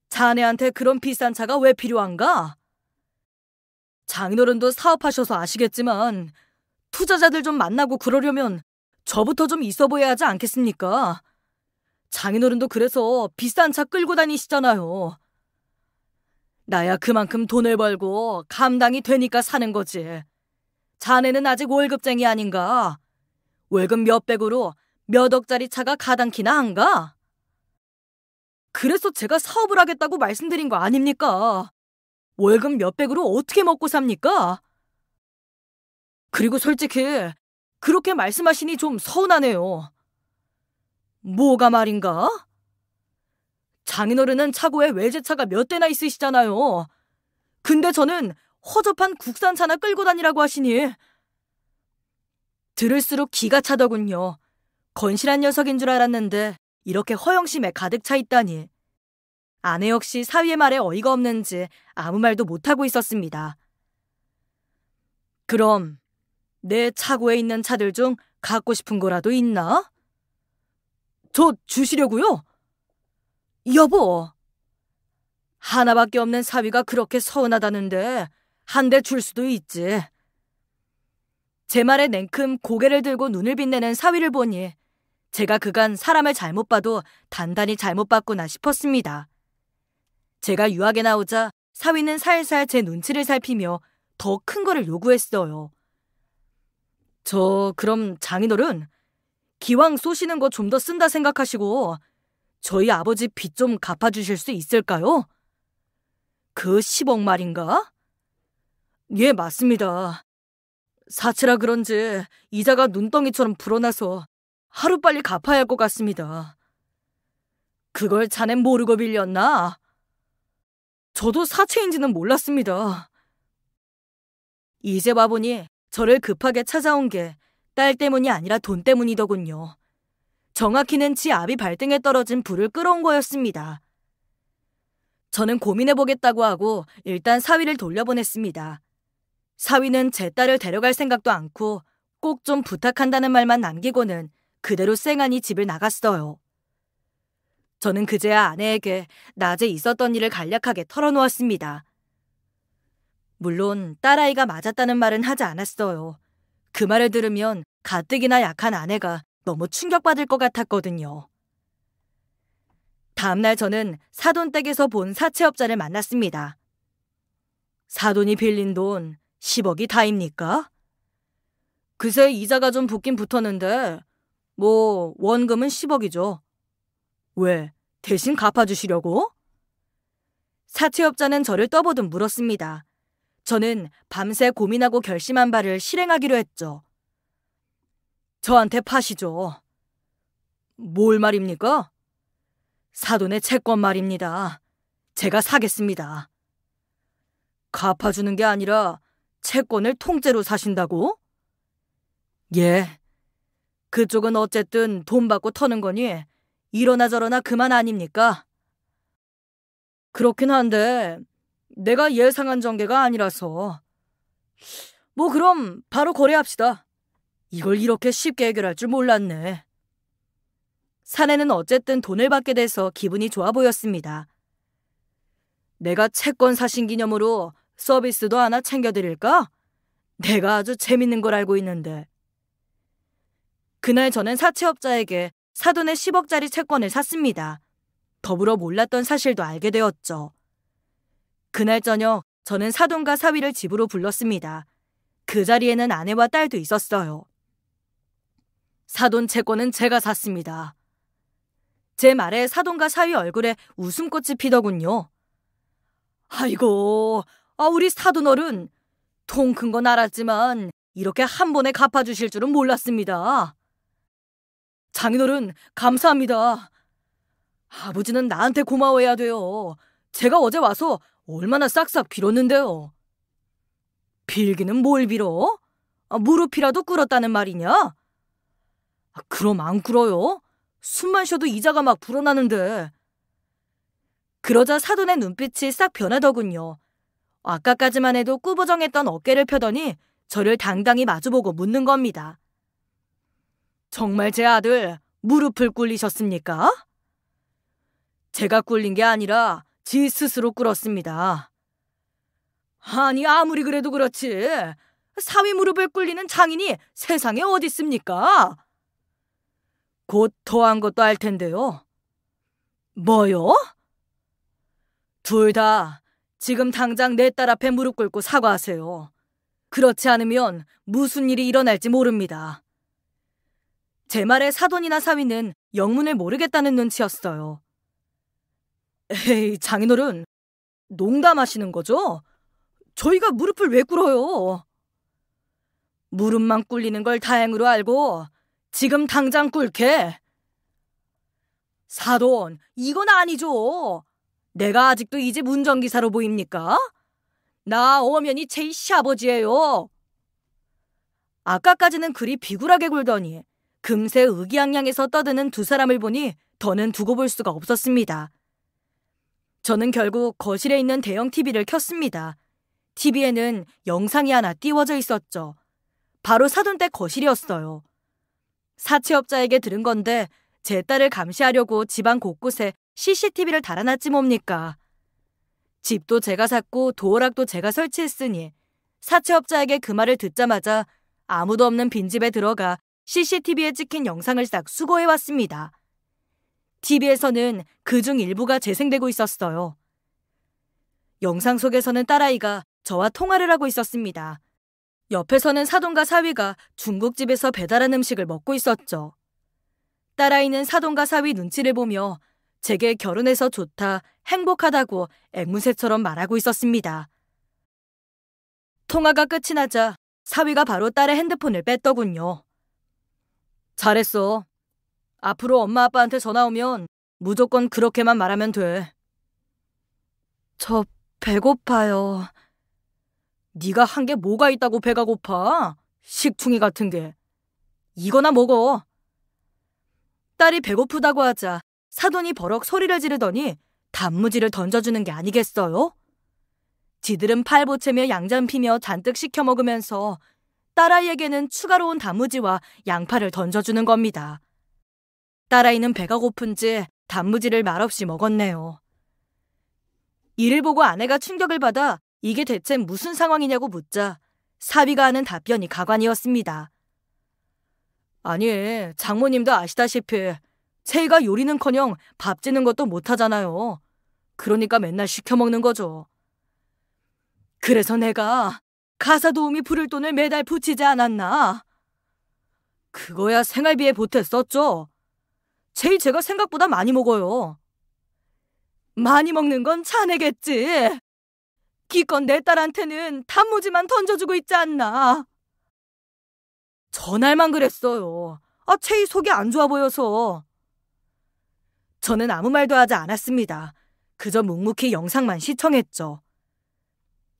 자네한테 그런 비싼 차가 왜 필요한가? 장인어른도 사업하셔서 아시겠지만 투자자들 좀 만나고 그러려면 저부터 좀 있어 보여야 하지 않겠습니까? 장인어른도 그래서 비싼 차 끌고 다니시잖아요. 나야 그만큼 돈을 벌고 감당이 되니까 사는 거지. 자네는 아직 월급쟁이 아닌가? 월급 몇백으로 몇 억짜리 차가 가당키나 한가? 그래서 제가 사업을 하겠다고 말씀드린 거 아닙니까? 월급 몇백으로 어떻게 먹고 삽니까? 그리고 솔직히 그렇게 말씀하시니 좀 서운하네요. 뭐가 말인가? 장인어른은 차고에 외제차가 몇 대나 있으시잖아요. 근데 저는 허접한 국산차나 끌고 다니라고 하시니 들을수록 기가 차더군요. 건실한 녀석인 줄 알았는데 이렇게 허영심에 가득 차 있다니. 아내 역시 사위의 말에 어이가 없는지 아무 말도 못하고 있었습니다. 그럼 내 차고에 있는 차들 중 갖고 싶은 거라도 있나? 저 주시려고요? 여보, 하나밖에 없는 사위가 그렇게 서운하다는데 한 대 줄 수도 있지. 제 말에 냉큼 고개를 들고 눈을 빛내는 사위를 보니 제가 그간 사람을 잘못 봐도 단단히 잘못 봤구나 싶었습니다. 제가 유학에 나오자 사위는 살살 제 눈치를 살피며 더 큰 거를 요구했어요. 저 그럼 장인어른 기왕 쏘시는 거 좀 더 쓴다 생각하시고 저희 아버지 빚 좀 갚아주실 수 있을까요? 그 10억 말인가? 예, 맞습니다. 사치라 그런지 이자가 눈덩이처럼 불어나서 하루빨리 갚아야 할 것 같습니다. 그걸 자넨 모르고 빌렸나? 저도 사채인지는 몰랐습니다. 이제 와보니 저를 급하게 찾아온 게 딸 때문이 아니라 돈 때문이더군요. 정확히는 지 아비 발등에 떨어진 불을 끌어온 거였습니다. 저는 고민해보겠다고 하고 일단 사위를 돌려보냈습니다. 사위는 제 딸을 데려갈 생각도 않고 꼭 좀 부탁한다는 말만 남기고는 그대로 쌩하니 집을 나갔어요. 저는 그제야 아내에게 낮에 있었던 일을 간략하게 털어놓았습니다. 물론 딸아이가 맞았다는 말은 하지 않았어요. 그 말을 들으면 가뜩이나 약한 아내가 너무 충격받을 것 같았거든요. 다음날 저는 사돈 댁에서 본 사채업자를 만났습니다. 사돈이 빌린 돈 10억이 다입니까? 그새 이자가 좀 붙긴 붙었는데 뭐 원금은 10억이죠. 왜 대신 갚아주시려고? 사채업자는 저를 떠보듯 물었습니다. 저는 밤새 고민하고 결심한 바를 실행하기로 했죠. 저한테 파시죠. 뭘 말입니까? 사돈의 채권 말입니다. 제가 사겠습니다. 갚아주는 게 아니라 채권을 통째로 사신다고? 예. 그쪽은 어쨌든 돈 받고 터는 거니 이러나 저러나 그만 아닙니까? 그렇긴 한데 내가 예상한 전개가 아니라서. 뭐 그럼 바로 거래합시다. 이걸 이렇게 쉽게 해결할 줄 몰랐네. 사내는 어쨌든 돈을 받게 돼서 기분이 좋아 보였습니다. 내가 채권 사신 기념으로 서비스도 하나 챙겨드릴까? 내가 아주 재밌는 걸 알고 있는데. 그날 저는 사채업자에게 사돈의 10억짜리 채권을 샀습니다. 더불어 몰랐던 사실도 알게 되었죠. 그날 저녁 저는 사돈과 사위를 집으로 불렀습니다. 그 자리에는 아내와 딸도 있었어요. 사돈 채권은 제가 샀습니다. 제 말에 사돈과 사위 얼굴에 웃음꽃이 피더군요. 아이고, 아, 우리 사돈어른 통큰 건 알았지만 이렇게 한 번에 갚아주실 줄은 몰랐습니다. 장인어른 감사합니다. 아버지는 나한테 고마워해야 돼요. 제가 어제 와서 얼마나 싹싹 빌었는데요. 빌기는 뭘 빌어? 아, 무릎이라도 꿇었다는 말이냐? 아, 그럼 안 꿇어요. 숨만 쉬어도 이자가 막 불어나는데. 그러자 사돈의 눈빛이 싹 변하더군요. 아까까지만 해도 꾸부정했던 어깨를 펴더니 저를 당당히 마주보고 묻는 겁니다. 정말 제 아들 무릎을 꿇리셨습니까? 제가 꿇린 게 아니라 지 스스로 꿇었습니다. 아니 아무리 그래도 그렇지 사위 무릎을 꿇리는 장인이 세상에 어디 있습니까? 곧 토한 것도 알 텐데요. 뭐요? 둘다 지금 당장 내 딸 앞에 무릎 꿇고 사과하세요. 그렇지 않으면 무슨 일이 일어날지 모릅니다. 제 말에 사돈이나 사위는 영문을 모르겠다는 눈치였어요. 에이, 장인어른, 농담하시는 거죠? 저희가 무릎을 왜 꿇어요? 무릎만 꿇리는 걸 다행으로 알고 지금 당장 꿇게. 사돈, 이건 아니죠. 내가 아직도 이 집 운전기사로 보입니까? 나 어면이 제이씨 아버지예요. 아까까지는 그리 비굴하게 굴더니 금세 의기양양해서 떠드는 두 사람을 보니 더는 두고 볼 수가 없었습니다. 저는 결국 거실에 있는 대형 TV를 켰습니다. TV에는 영상이 하나 띄워져 있었죠. 바로 사돈 때 거실이었어요. 사채업자에게 들은 건데 제 딸을 감시하려고 집안 곳곳에 CCTV를 달아놨지 뭡니까. 집도 제가 샀고 도어락도 제가 설치했으니 사채업자에게 그 말을 듣자마자 아무도 없는 빈집에 들어가 CCTV에 찍힌 영상을 싹 수거해왔습니다. TV에서는 그 중 일부가 재생되고 있었어요. 영상 속에서는 딸아이가 저와 통화를 하고 있었습니다. 옆에서는 사돈과 사위가 중국집에서 배달한 음식을 먹고 있었죠. 딸아이는 사돈과 사위 눈치를 보며 제게 결혼해서 좋다, 행복하다고 앵무새처럼 말하고 있었습니다. 통화가 끝이 나자 사위가 바로 딸의 핸드폰을 뺐더군요. 잘했어. 앞으로 엄마 아빠한테 전화 오면 무조건 그렇게만 말하면 돼. 저 배고파요. 네가 한 게 뭐가 있다고 배가 고파? 식충이 같은 게. 이거나 먹어. 딸이 배고프다고 하자 사돈이 버럭 소리를 지르더니 단무지를 던져주는 게 아니겠어요? 지들은 팔보채며 양잔 피며 잔뜩 시켜 먹으면서 딸아이에게는 추가로 온 단무지와 양파를 던져주는 겁니다. 딸아이는 배가 고픈지 단무지를 말없이 먹었네요. 이를 보고 아내가 충격을 받아 이게 대체 무슨 상황이냐고 묻자 사비가 하는 답변이 가관이었습니다. 아니, 장모님도 아시다시피 제가 요리는커녕 밥 짓는 것도 못하잖아요. 그러니까 맨날 시켜먹는 거죠. 그래서 내가 가사 도우미 부를 돈을 매달 붙이지 않았나? 그거야 생활비에 보탰었죠 제일 제가 생각보다 많이 먹어요. 많이 먹는 건 자네겠지. 기껏 내 딸한테는 단무지만 던져주고 있지 않나. 전날만 그랬어요. 아, 체이 속이 안 좋아 보여서. 저는 아무 말도 하지 않았습니다. 그저 묵묵히 영상만 시청했죠.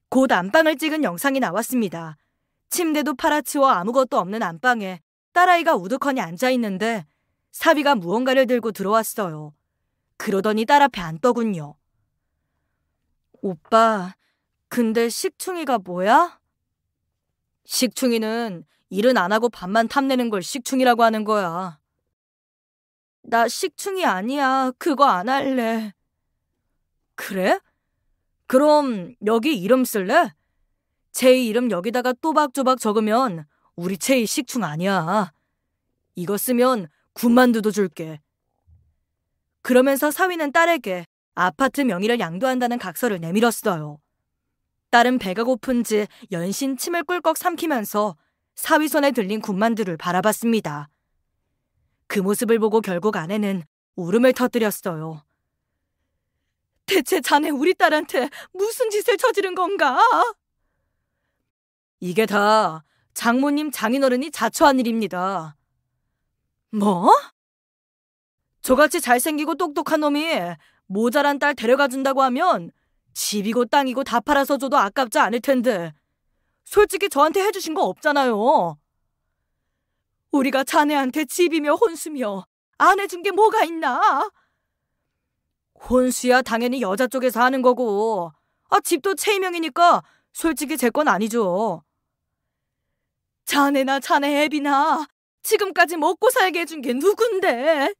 곧 안방을 찍은 영상이 나왔습니다. 침대도 팔아치워 아무것도 없는 안방에 딸아이가 우두커니 앉아 있는데 사비가 무언가를 들고 들어왔어요. 그러더니 딸 앞에 앉더군요. 오빠, 근데 식충이가 뭐야? 식충이는 일은 안 하고 밥만 탐내는 걸 식충이라고 하는 거야. 나 식충이 아니야. 그거 안 할래. 그래? 그럼 여기 이름 쓸래? 제이 이름 여기다가 또박또박 적으면 우리 제이 식충 아니야. 이거 쓰면 군만두도 줄게. 그러면서 사위는 딸에게 아파트 명의를 양도한다는 각서를 내밀었어요. 딸은 배가 고픈지 연신 침을 꿀꺽 삼키면서 사위 손에 들린 군만두를 바라봤습니다. 그 모습을 보고 결국 아내는 울음을 터뜨렸어요. 대체 자네 우리 딸한테 무슨 짓을 저지른 건가? 이게 다 장모님 장인어른이 자초한 일입니다. 뭐? 저같이 잘생기고 똑똑한 놈이 모자란 딸 데려가 준다고 하면 집이고 땅이고 다 팔아서 줘도 아깝지 않을 텐데 솔직히 저한테 해주신 거 없잖아요. 우리가 자네한테 집이며 혼수며 안 해준 게 뭐가 있나? 혼수야 당연히 여자 쪽에서 하는 거고 아 집도 체명이니까 솔직히 제 건 아니죠. 자네나 자네 애비나 지금까지 먹고 살게 해준 게 누군데?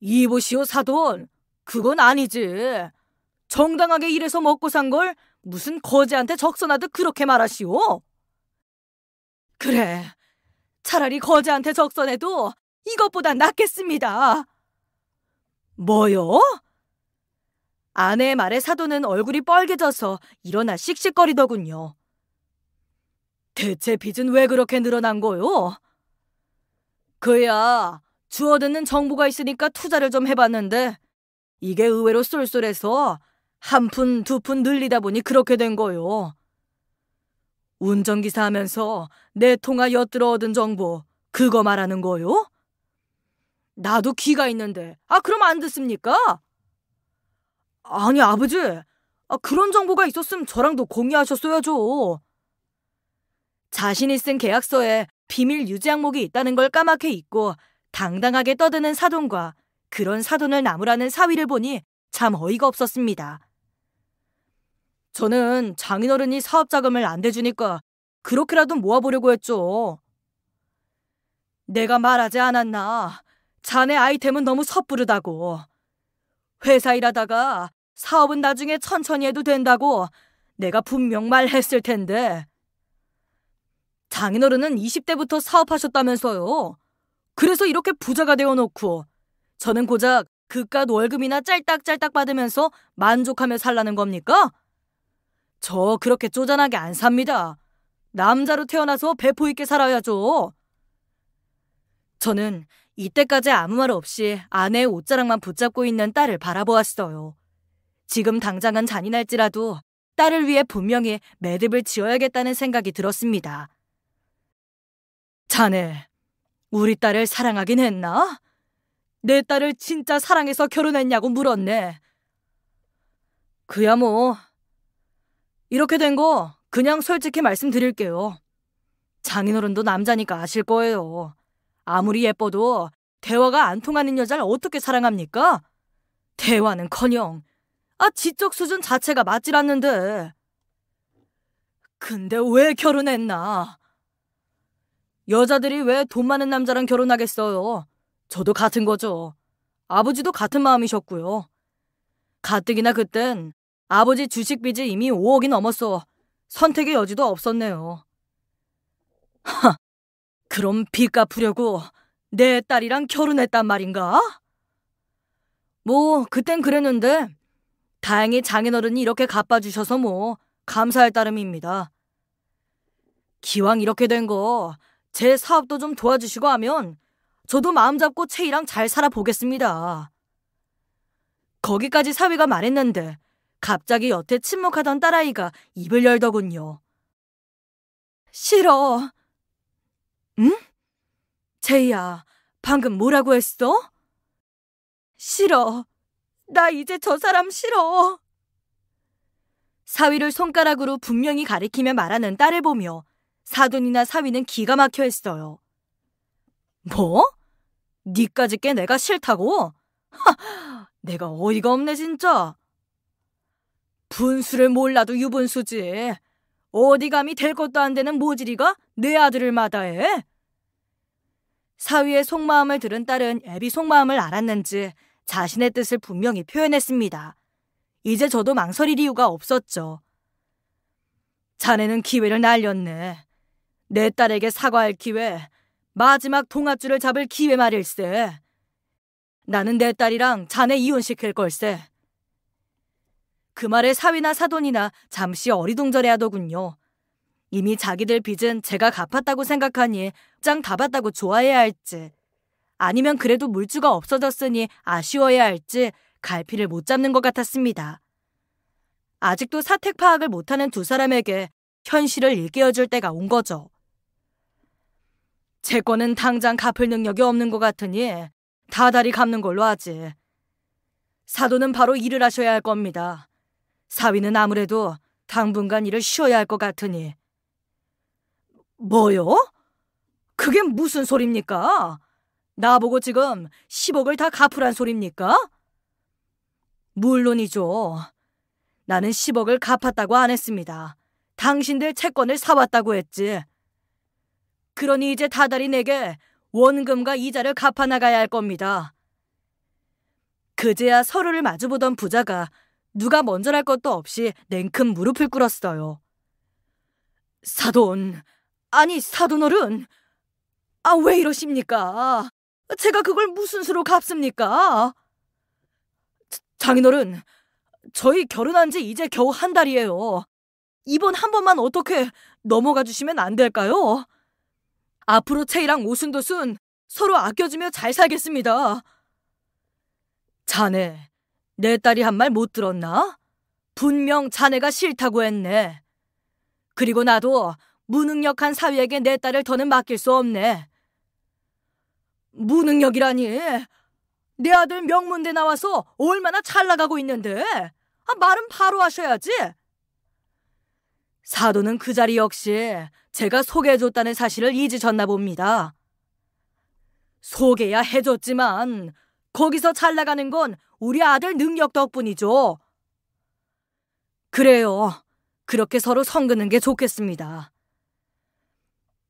이보시오 사돈 그건 아니지. 정당하게 일해서 먹고 산 걸 무슨 거지한테 적선하듯 그렇게 말하시오. 그래, 차라리 거제한테 적선해도 이것보다 낫겠습니다. 뭐요? 아내의 말에 사도는 얼굴이 뻘개져서 일어나 씩씩거리더군요. 대체 빚은 왜 그렇게 늘어난 거요? 그야 주워듣는 정보가 있으니까 투자를 좀 해봤는데 이게 의외로 쏠쏠해서 한 푼, 두 푼 늘리다 보니 그렇게 된 거요. 운전기사 하면서 내 통화 엿들어 얻은 정보 그거 말하는 거요? 나도 귀가 있는데 아 그럼 안 듣습니까? 아니 아버지 아, 그런 정보가 있었으면 저랑도 공유하셨어야죠. 자신이 쓴 계약서에 비밀 유지 항목이 있다는 걸 까맣게 잊고 당당하게 떠드는 사돈과 그런 사돈을 나무라는 사위를 보니 참 어이가 없었습니다. 저는 장인어른이 사업 자금을 안 대주니까 그렇게라도 모아보려고 했죠. 내가 말하지 않았나. 자네 아이템은 너무 섣부르다고. 회사 일하다가 사업은 나중에 천천히 해도 된다고 내가 분명 말했을 텐데. 장인어른은 20대부터 사업하셨다면서요. 그래서 이렇게 부자가 되어놓고 저는 고작 그깟 월급이나 짤딱짤딱 받으면서 만족하며 살라는 겁니까? 저 그렇게 쪼잔하게 안 삽니다. 남자로 태어나서 배포 있게 살아야죠. 저는 이때까지 아무 말 없이 아내의 옷자락만 붙잡고 있는 딸을 바라보았어요. 지금 당장은 잔인할지라도 딸을 위해 분명히 매듭을 지어야겠다는 생각이 들었습니다. 자네, 우리 딸을 사랑하긴 했나? 내 딸을 진짜 사랑해서 결혼했냐고 물었네. 그야 뭐 이렇게 된 거 그냥 솔직히 말씀드릴게요. 장인어른도 남자니까 아실 거예요. 아무리 예뻐도 대화가 안 통하는 여자를 어떻게 사랑합니까? 대화는 커녕, 아, 지적 수준 자체가 맞질 않는데. 근데 왜 결혼했나? 여자들이 왜 돈 많은 남자랑 결혼하겠어요? 저도 같은 거죠. 아버지도 같은 마음이셨고요. 가뜩이나 그땐 아버지 주식 빚이 이미 5억이 넘었어. 선택의 여지도 없었네요. 하, 그럼 빚 갚으려고 내 딸이랑 결혼했단 말인가? 뭐, 그땐 그랬는데, 다행히 장인어른이 이렇게 갚아주셔서 뭐, 감사할 따름입니다. 기왕 이렇게 된 거, 제 사업도 좀 도와주시고 하면, 저도 마음 잡고 채희랑잘 살아보겠습니다. 거기까지 사위가 말했는데, 갑자기 여태 침묵하던 딸아이가 입을 열더군요. 싫어. 응? 제이야, 방금 뭐라고 했어? 싫어. 나 이제 저 사람 싫어. 사위를 손가락으로 분명히 가리키며 말하는 딸을 보며 사돈이나 사위는 기가 막혀 했어요. 뭐? 니까지 깨 내가 싫다고? 하, *laughs* 내가 어이가 없네 진짜. 분수를 몰라도 유분수지. 어디 감히 될 것도 안 되는 모질이가 내 아들을 마다해? 사위의 속마음을 들은 딸은 애비 속마음을 알았는지 자신의 뜻을 분명히 표현했습니다. 이제 저도 망설일 이유가 없었죠. 자네는 기회를 날렸네. 내 딸에게 사과할 기회, 마지막 동아줄을 잡을 기회 말일세. 나는 내 딸이랑 자네 이혼시킬 걸세. 그 말을 사위나 사돈이나 잠시 어리둥절해 하더군요. 이미 자기들 빚은 제가 갚았다고 생각하니 짱 다 봤다고 좋아해야 할지 아니면 그래도 물주가 없어졌으니 아쉬워해야 할지 갈피를 못 잡는 것 같았습니다. 아직도 사택 파악을 못하는 두 사람에게 현실을 일깨워줄 때가 온 거죠. 채권은 당장 갚을 능력이 없는 것 같으니 다달이 갚는 걸로 하지. 사도는 바로 일을 하셔야 할 겁니다. 사위는 아무래도 당분간 일을 쉬어야 할 것 같으니. 뭐요? 그게 무슨 소립니까? 나보고 지금 10억을 다 갚으란 소립니까? 물론이죠. 나는 10억을 갚았다고 안 했습니다. 당신들 채권을 사왔다고 했지. 그러니 이제 다달이 내게 원금과 이자를 갚아 나가야 할 겁니다. 그제야 서로를 마주보던 부자가 누가 먼저랄 것도 없이 냉큼 무릎을 꿇었어요. 사돈, 아니 사돈어른, 아왜 이러십니까? 제가 그걸 무슨 수로 갚습니까? 장인어른, 저희 결혼한 지 이제 겨우 한 달이에요. 이번 한 번만 어떻게 넘어가 주시면 안 될까요? 앞으로 채이랑 오순도순 서로 아껴주며 잘 살겠습니다. 자네, 내 딸이 한 말 못 들었나? 분명 자네가 싫다고 했네. 그리고 나도 무능력한 사위에게 내 딸을 더는 맡길 수 없네. 무능력이라니. 내 아들 명문대 나와서 얼마나 잘 나가고 있는데. 아, 말은 바로 하셔야지. 사도는 그 자리 역시 제가 소개해줬다는 사실을 잊으셨나 봅니다. 소개야 해줬지만 거기서 잘 나가는 건 우리 아들 능력 덕분이죠. 그래요. 그렇게 서로 성그는 게 좋겠습니다.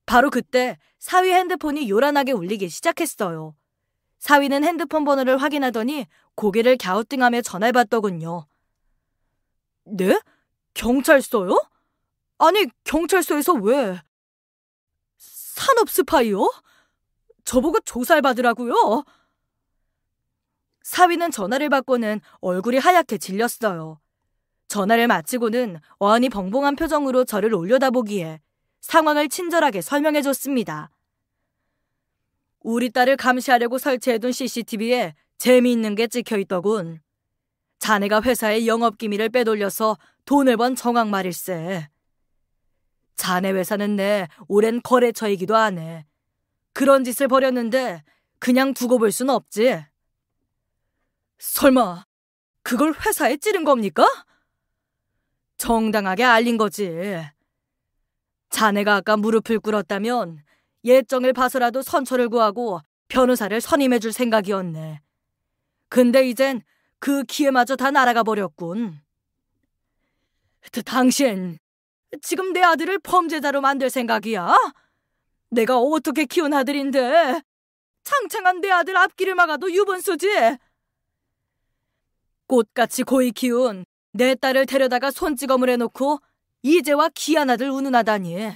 바로 그때 사위 핸드폰이 요란하게 울리기 시작했어요. 사위는 핸드폰 번호를 확인하더니 고개를 갸우뚱하며 전화해봤더군요 네? 경찰서요? 아니, 경찰서에서 왜? 산업 스파이요? 저보고 조사를 받으라고요? 사위는 전화를 받고는 얼굴이 하얗게 질렸어요. 전화를 마치고는 어안이 벙벙한 표정으로 저를 올려다보기에 상황을 친절하게 설명해줬습니다. 우리 딸을 감시하려고 설치해둔 CCTV에 재미있는 게 찍혀있더군. 자네가 회사의 영업기밀을 빼돌려서 돈을 번 정황 말일세. 자네 회사는 내 오랜 거래처이기도 하네. 그런 짓을 벌였는데 그냥 두고 볼 순 없지. 설마 그걸 회사에 찌른 겁니까? 정당하게 알린 거지. 자네가 아까 무릎을 꿇었다면 예정을 봐서라도 선처를 구하고 변호사를 선임해줄 생각이었네. 근데 이젠 그 기회마저 다 날아가 버렸군. 그 당신 지금 내 아들을 범죄자로 만들 생각이야? 내가 어떻게 키운 아들인데 창창한 내 아들 앞길을 막아도 유분수지. 꽃같이 고이 키운 내 딸을 데려다가 손찌검을 해놓고 이제와 귀한 아들 운운하다니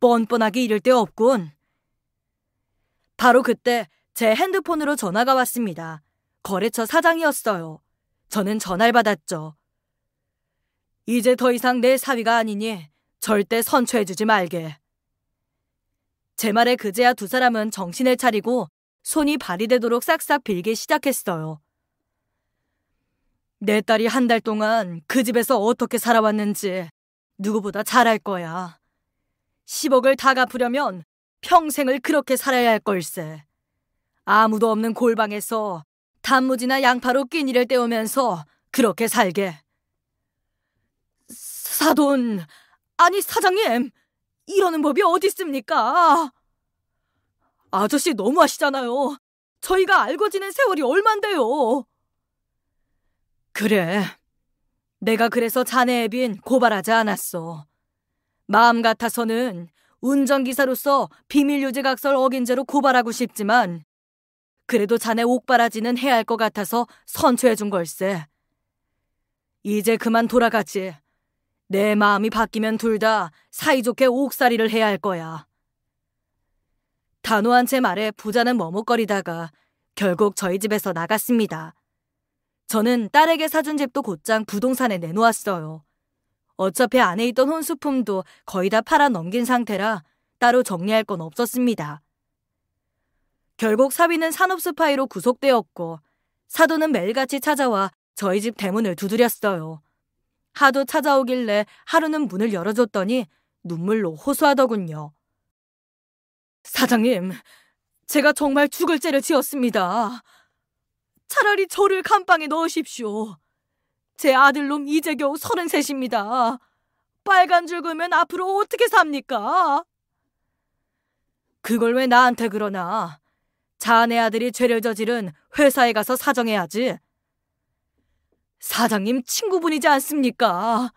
뻔뻔하게 이럴 데 없군. 바로 그때 제 핸드폰으로 전화가 왔습니다. 거래처 사장이었어요. 저는 전화를 받았죠. 이제 더 이상 내 사위가 아니니 절대 선처해주지 말게. 제 말에 그제야 두 사람은 정신을 차리고 손이 발이 되도록 싹싹 빌기 시작했어요. 내 딸이 한 달 동안 그 집에서 어떻게 살아왔는지 누구보다 잘 알 거야. 10억을 다 갚으려면 평생을 그렇게 살아야 할 걸세. 아무도 없는 골방에서 단무지나 양파로 끼니를 때우면서 그렇게 살게. 사돈, 아니 사장님, 이러는 법이 어디 있습니까? 아저씨 너무하시잖아요. 저희가 알고 지낸 세월이 얼만데요. 그래. 내가 그래서 자네 앱빈 고발하지 않았어. 마음 같아서는 운전기사로서 비밀유지각설 어긴죄로 고발하고 싶지만 그래도 자네 옥바라지는 해야 할 것 같아서 선처해준 걸세. 이제 그만 돌아가지. 내 마음이 바뀌면 둘 다 사이좋게 옥살이를 해야 할 거야. 단호한 제 말에 부자는 머뭇거리다가 결국 저희 집에서 나갔습니다. 저는 딸에게 사준 집도 곧장 부동산에 내놓았어요. 어차피 안에 있던 혼수품도 거의 다 팔아 넘긴 상태라 따로 정리할 건 없었습니다. 결국 사비는 산업스파이로 구속되었고 사도는 매일같이 찾아와 저희 집 대문을 두드렸어요. 하도 찾아오길래 하루는 문을 열어줬더니 눈물로 호소하더군요. 사장님, 제가 정말 죽을 죄를 지었습니다. 차라리 저를 감방에 넣으십시오. 제 아들놈 이제 겨우 서른셋입니다. 빨간 줄 그면 앞으로 어떻게 삽니까? 그걸 왜 나한테 그러나? 자네 아들이 죄를 저지른 회사에 가서 사정해야지. 사장님 친구분이지 않습니까?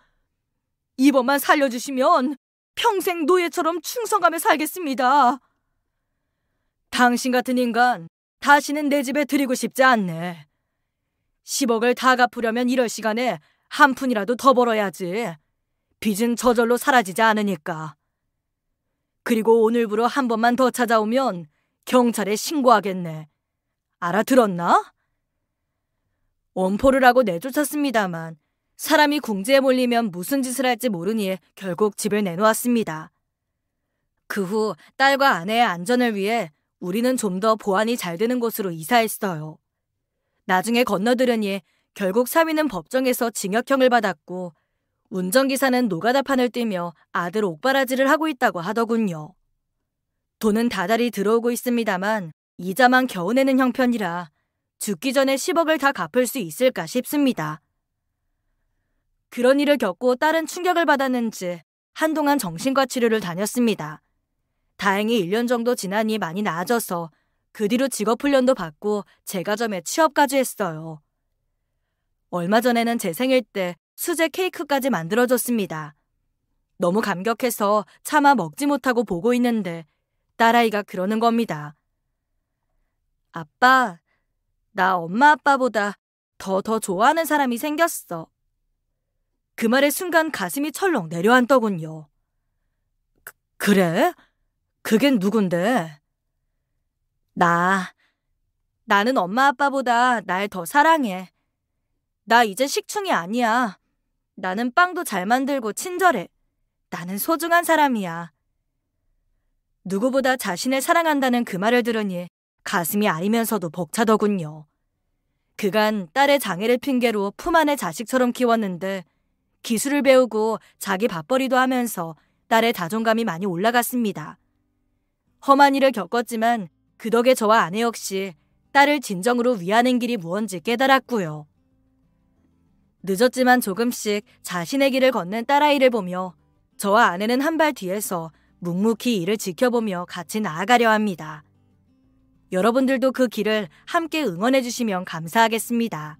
이번만 살려주시면 평생 노예처럼 충성감에 살겠습니다. 당신 같은 인간 다시는 내 집에 들이고 싶지 않네. 10억을 다 갚으려면 이럴 시간에 한 푼이라도 더 벌어야지. 빚은 저절로 사라지지 않으니까. 그리고 오늘부로 한 번만 더 찾아오면 경찰에 신고하겠네. 알아들었나? 원포를 하고 내쫓았습니다만 사람이 궁지에 몰리면 무슨 짓을 할지 모르니 결국 집을 내놓았습니다. 그 후 딸과 아내의 안전을 위해 우리는 좀 더 보안이 잘 되는 곳으로 이사했어요. 나중에 건너들으니 결국 사위는 법정에서 징역형을 받았고 운전기사는 노가다판을 뛰며 아들 옥바라지를 하고 있다고 하더군요. 돈은 다달이 들어오고 있습니다만 이자만 겨우 내는 형편이라 죽기 전에 10억을 다 갚을 수 있을까 싶습니다. 그런 일을 겪고 딸은 충격을 받았는지 한동안 정신과 치료를 다녔습니다. 다행히 1년 정도 지나니 많이 나아져서 그 뒤로 직업 훈련도 받고 제과점에 취업까지 했어요. 얼마 전에는 제 생일 때 수제 케이크까지 만들어줬습니다. 너무 감격해서 차마 먹지 못하고 보고 있는데 딸아이가 그러는 겁니다. 아빠, 나 엄마 아빠보다 더더 더 좋아하는 사람이 생겼어. 그 말에 순간 가슴이 철렁 내려앉더군요. 그, 그래? 그게 누군데? 나. 나는 엄마 아빠보다 날 더 사랑해. 나 이제 식충이 아니야. 나는 빵도 잘 만들고 친절해. 나는 소중한 사람이야. 누구보다 자신을 사랑한다는 그 말을 들으니 가슴이 아리면서도 벅차더군요. 그간 딸의 장애를 핑계로 품안에 자식처럼 키웠는데 기술을 배우고 자기 밥벌이도 하면서 딸의 자존감이 많이 올라갔습니다. 험한 일을 겪었지만 그 덕에 저와 아내 역시 딸을 진정으로 위하는 길이 무언지 깨달았고요. 늦었지만 조금씩 자신의 길을 걷는 딸아이를 보며 저와 아내는 한 발 뒤에서 묵묵히 이를 지켜보며 같이 나아가려 합니다. 여러분들도 그 길을 함께 응원해주시면 감사하겠습니다.